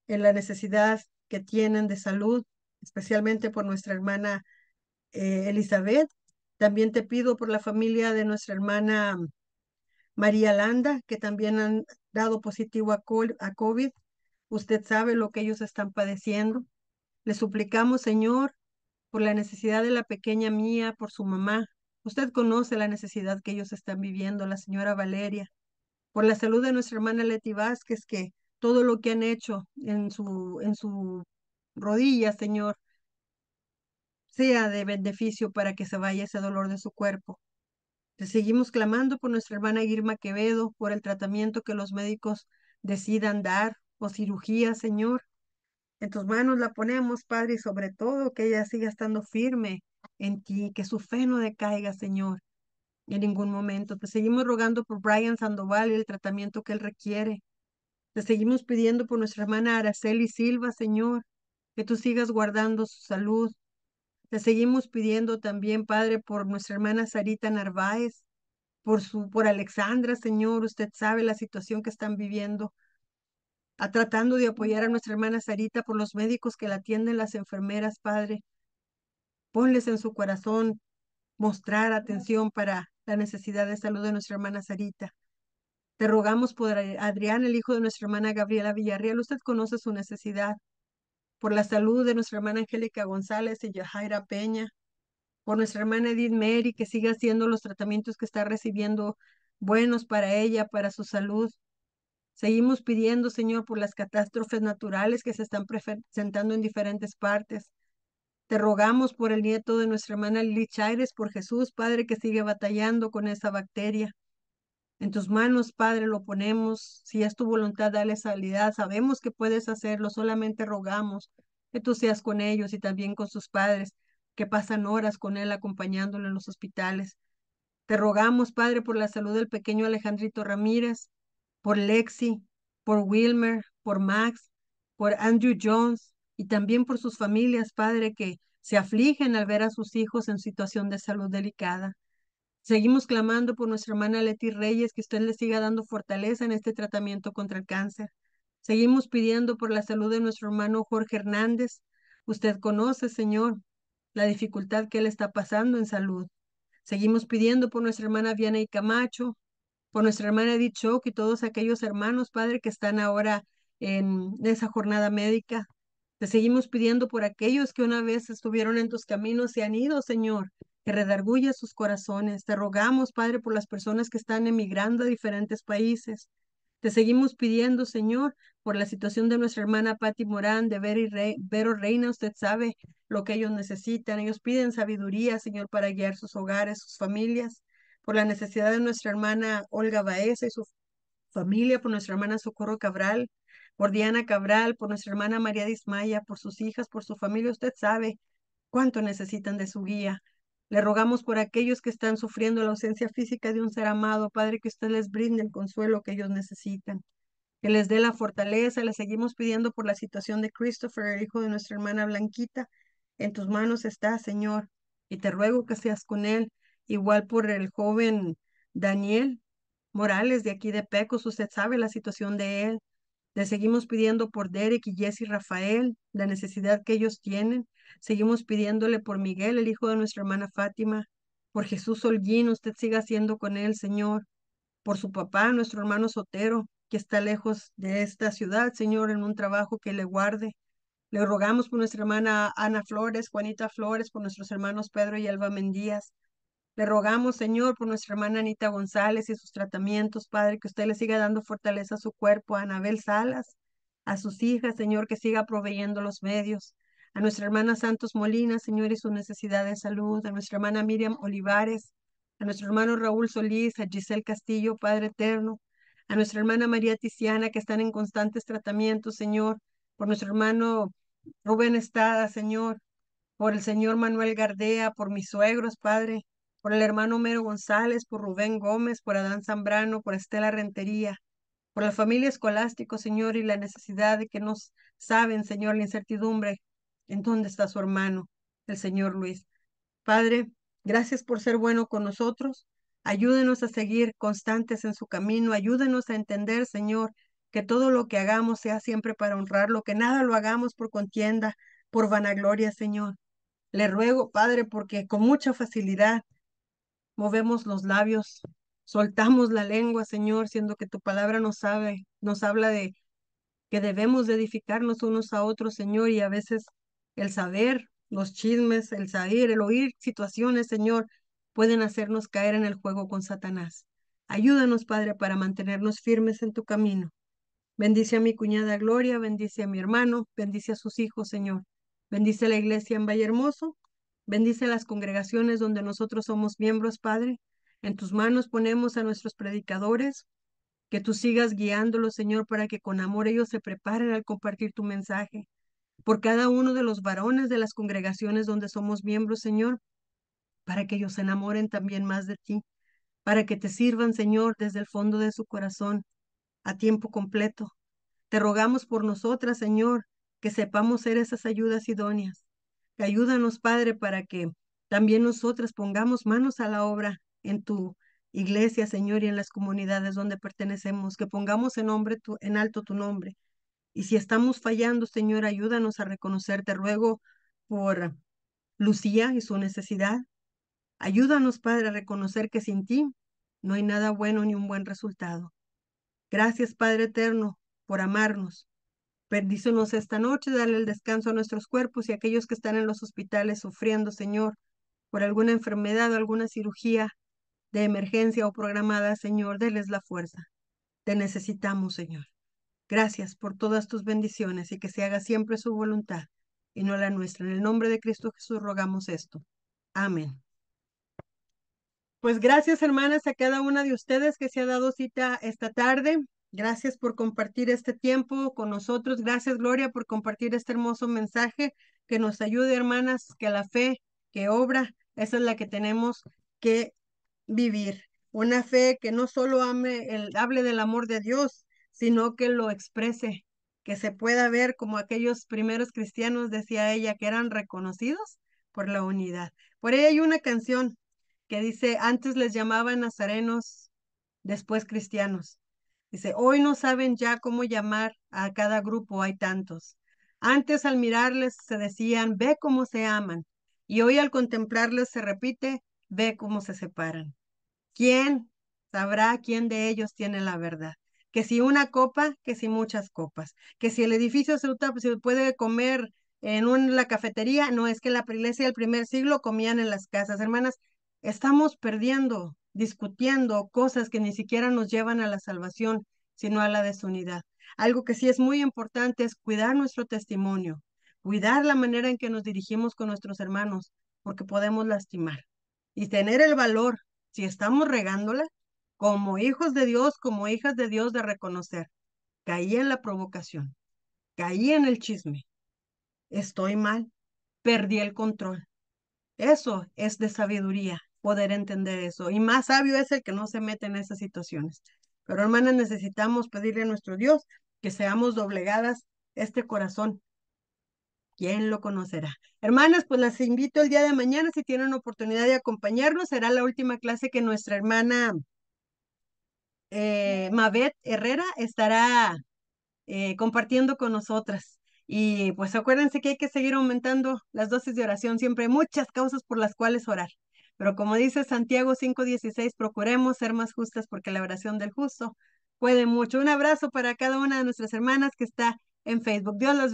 en la necesidad que tienen de salud, especialmente por nuestra hermana eh, Elizabeth. También te pido por la familia de nuestra hermana María Landa, que también han dado positivo a COVID. Usted sabe lo que ellos están padeciendo. Le suplicamos, Señor, por la necesidad de la pequeña mía, por su mamá. Usted conoce la necesidad que ellos están viviendo, la señora Valeria. Por la salud de nuestra hermana Leti Vázquez, que todo lo que han hecho en su, en su rodilla, Señor, sea de beneficio para que se vaya ese dolor de su cuerpo. Seguimos clamando por nuestra hermana Irma Quevedo, por el tratamiento que los médicos decidan dar o cirugía, Señor. En tus manos la ponemos, Padre, y sobre todo que ella siga estando firme en ti, que su fe no decaiga, Señor, en ningún momento. Te seguimos rogando por Brian Sandoval y el tratamiento que él requiere. Te seguimos pidiendo por nuestra hermana Araceli Silva, Señor, que tú sigas guardando su salud, te seguimos pidiendo también, Padre, por nuestra hermana Sarita Narváez, por, su, por Alexandra, Señor. Usted sabe la situación que están viviendo. A, tratando de apoyar a nuestra hermana Sarita por los médicos que la atienden, las enfermeras, Padre. Ponles en su corazón mostrar atención para la necesidad de salud de nuestra hermana Sarita. Te rogamos por eh, Adrián, el hijo de nuestra hermana Gabriela Villarreal. Usted conoce su necesidad por la salud de nuestra hermana Angélica González y Yajaira Peña, por nuestra hermana Edith Mary, que siga haciendo los tratamientos que está recibiendo buenos para ella, para su salud. Seguimos pidiendo, Señor, por las catástrofes naturales que se están presentando en diferentes partes. Te rogamos por el nieto de nuestra hermana Lili Chaires, por Jesús, Padre, que sigue batallando con esa bacteria. En tus manos, Padre, lo ponemos. Si es tu voluntad, dale salidad, Sabemos que puedes hacerlo, solamente rogamos que tú seas con ellos y también con sus padres que pasan horas con él acompañándolo en los hospitales. Te rogamos, Padre, por la salud del pequeño Alejandrito Ramírez, por Lexi, por Wilmer, por Max, por Andrew Jones y también por sus familias, Padre, que se afligen al ver a sus hijos en situación de salud delicada. Seguimos clamando por nuestra hermana Leti Reyes, que usted le siga dando fortaleza en este tratamiento contra el cáncer. Seguimos pidiendo por la salud de nuestro hermano Jorge Hernández. Usted conoce, Señor, la dificultad que él está pasando en salud. Seguimos pidiendo por nuestra hermana Viana y Camacho, por nuestra hermana Edith Choc y todos aquellos hermanos, Padre, que están ahora en esa jornada médica. Te seguimos pidiendo por aquellos que una vez estuvieron en tus caminos y han ido, Señor, que redarguya sus corazones. Te rogamos, Padre, por las personas que están emigrando a diferentes países. Te seguimos pidiendo, Señor, por la situación de nuestra hermana Patti Morán, de Vero, oh, Reina. Usted sabe lo que ellos necesitan. Ellos piden sabiduría, Señor, para guiar sus hogares, sus familias. Por la necesidad de nuestra hermana Olga Baeza y su familia, por nuestra hermana Socorro Cabral, por Diana Cabral, por nuestra hermana María Dismaya, por sus hijas, por su familia. Usted sabe cuánto necesitan de su guía. Le rogamos por aquellos que están sufriendo la ausencia física de un ser amado, Padre, que usted les brinde el consuelo que ellos necesitan, que les dé la fortaleza. Le seguimos pidiendo por la situación de Christopher, el hijo de nuestra hermana Blanquita. En tus manos está, Señor, y te ruego que seas con él. Igual por el joven Daniel Morales de aquí de Pecos, usted sabe la situación de él. Le seguimos pidiendo por Derek y Jesse Rafael, la necesidad que ellos tienen. Seguimos pidiéndole por Miguel, el hijo de nuestra hermana Fátima, por Jesús Holguín, usted siga siendo con él, Señor, por su papá, nuestro hermano Sotero, que está lejos de esta ciudad, Señor, en un trabajo que le guarde. Le rogamos por nuestra hermana Ana Flores, Juanita Flores, por nuestros hermanos Pedro y Alba Mendíaz le rogamos, Señor, por nuestra hermana Anita González y sus tratamientos, Padre, que usted le siga dando fortaleza a su cuerpo, a Anabel Salas, a sus hijas, Señor, que siga proveyendo los medios, a nuestra hermana Santos Molina, Señor, y su necesidad de salud, a nuestra hermana Miriam Olivares, a nuestro hermano Raúl Solís, a Giselle Castillo, Padre Eterno, a nuestra hermana María Tiziana, que están en constantes tratamientos, Señor, por nuestro hermano Rubén Estada, Señor, por el señor Manuel Gardea, por mis suegros, Padre, por el hermano Homero González, por Rubén Gómez, por Adán Zambrano, por Estela Rentería, por la familia escolástico, Señor, y la necesidad de que nos saben, Señor, la incertidumbre en dónde está su hermano, el Señor Luis. Padre, gracias por ser bueno con nosotros. Ayúdenos a seguir constantes en su camino. Ayúdenos a entender, Señor, que todo lo que hagamos sea siempre para honrarlo, que nada lo hagamos por contienda, por vanagloria, Señor. Le ruego, Padre, porque con mucha facilidad movemos los labios, soltamos la lengua, Señor, siendo que tu palabra nos sabe, nos habla de que debemos de edificarnos unos a otros, Señor, y a veces el saber, los chismes, el saber, el oír situaciones, Señor, pueden hacernos caer en el juego con Satanás. Ayúdanos, Padre, para mantenernos firmes en tu camino. Bendice a mi cuñada Gloria, bendice a mi hermano, bendice a sus hijos, Señor. Bendice la iglesia en Valle Bendice las congregaciones donde nosotros somos miembros, Padre. En tus manos ponemos a nuestros predicadores, que tú sigas guiándolos, Señor, para que con amor ellos se preparen al compartir tu mensaje. Por cada uno de los varones de las congregaciones donde somos miembros, Señor, para que ellos se enamoren también más de ti, para que te sirvan, Señor, desde el fondo de su corazón, a tiempo completo. Te rogamos por nosotras, Señor, que sepamos ser esas ayudas idóneas, Ayúdanos, Padre, para que también nosotras pongamos manos a la obra en tu iglesia, Señor, y en las comunidades donde pertenecemos, que pongamos en, nombre en alto tu nombre. Y si estamos fallando, Señor, ayúdanos a reconocerte. Ruego por Lucía y su necesidad. Ayúdanos, Padre, a reconocer que sin ti no hay nada bueno ni un buen resultado. Gracias, Padre Eterno, por amarnos, Perdícenos esta noche, dale el descanso a nuestros cuerpos y a aquellos que están en los hospitales sufriendo, Señor, por alguna enfermedad o alguna cirugía de emergencia o programada, Señor, déles la fuerza. Te necesitamos, Señor. Gracias por todas tus bendiciones y que se haga siempre su voluntad y no la nuestra. En el nombre de Cristo Jesús rogamos esto. Amén. Pues gracias, hermanas, a cada una de ustedes que se ha dado cita esta tarde. Gracias por compartir este tiempo con nosotros. Gracias, Gloria, por compartir este hermoso mensaje que nos ayude, hermanas, que la fe que obra, esa es la que tenemos que vivir. Una fe que no solo ame el, hable del amor de Dios, sino que lo exprese, que se pueda ver como aquellos primeros cristianos, decía ella, que eran reconocidos por la unidad. Por ahí hay una canción que dice, antes les llamaban nazarenos, después cristianos Dice, hoy no saben ya cómo llamar a cada grupo, hay tantos. Antes al mirarles se decían, ve cómo se aman. Y hoy al contemplarles se repite, ve cómo se separan. ¿Quién sabrá quién de ellos tiene la verdad? Que si una copa, que si muchas copas. Que si el edificio se, puede comer en la cafetería, no es que la iglesia del primer siglo comían en las casas. Hermanas, estamos perdiendo discutiendo cosas que ni siquiera nos llevan a la salvación, sino a la desunidad. Algo que sí es muy importante es cuidar nuestro testimonio, cuidar la manera en que nos dirigimos con nuestros hermanos, porque podemos lastimar. Y tener el valor, si estamos regándola, como hijos de Dios, como hijas de Dios, de reconocer, caí en la provocación, caí en el chisme, estoy mal, perdí el control. Eso es de sabiduría, poder entender eso. Y más sabio es el que no se mete en esas situaciones. Pero hermanas, necesitamos pedirle a nuestro Dios que seamos doblegadas este corazón. ¿Quién lo conocerá? Hermanas, pues las invito el día de mañana, si tienen oportunidad de acompañarnos, será la última clase que nuestra hermana eh, Herrera estará eh, compartiendo con nosotras. Y pues acuérdense que hay que seguir aumentando las dosis de oración siempre, hay muchas causas por las cuales orar. Pero como dice Santiago 5:16, procuremos ser más justas porque la oración del justo puede mucho. Un abrazo para cada una de nuestras hermanas que está en Facebook. Dios los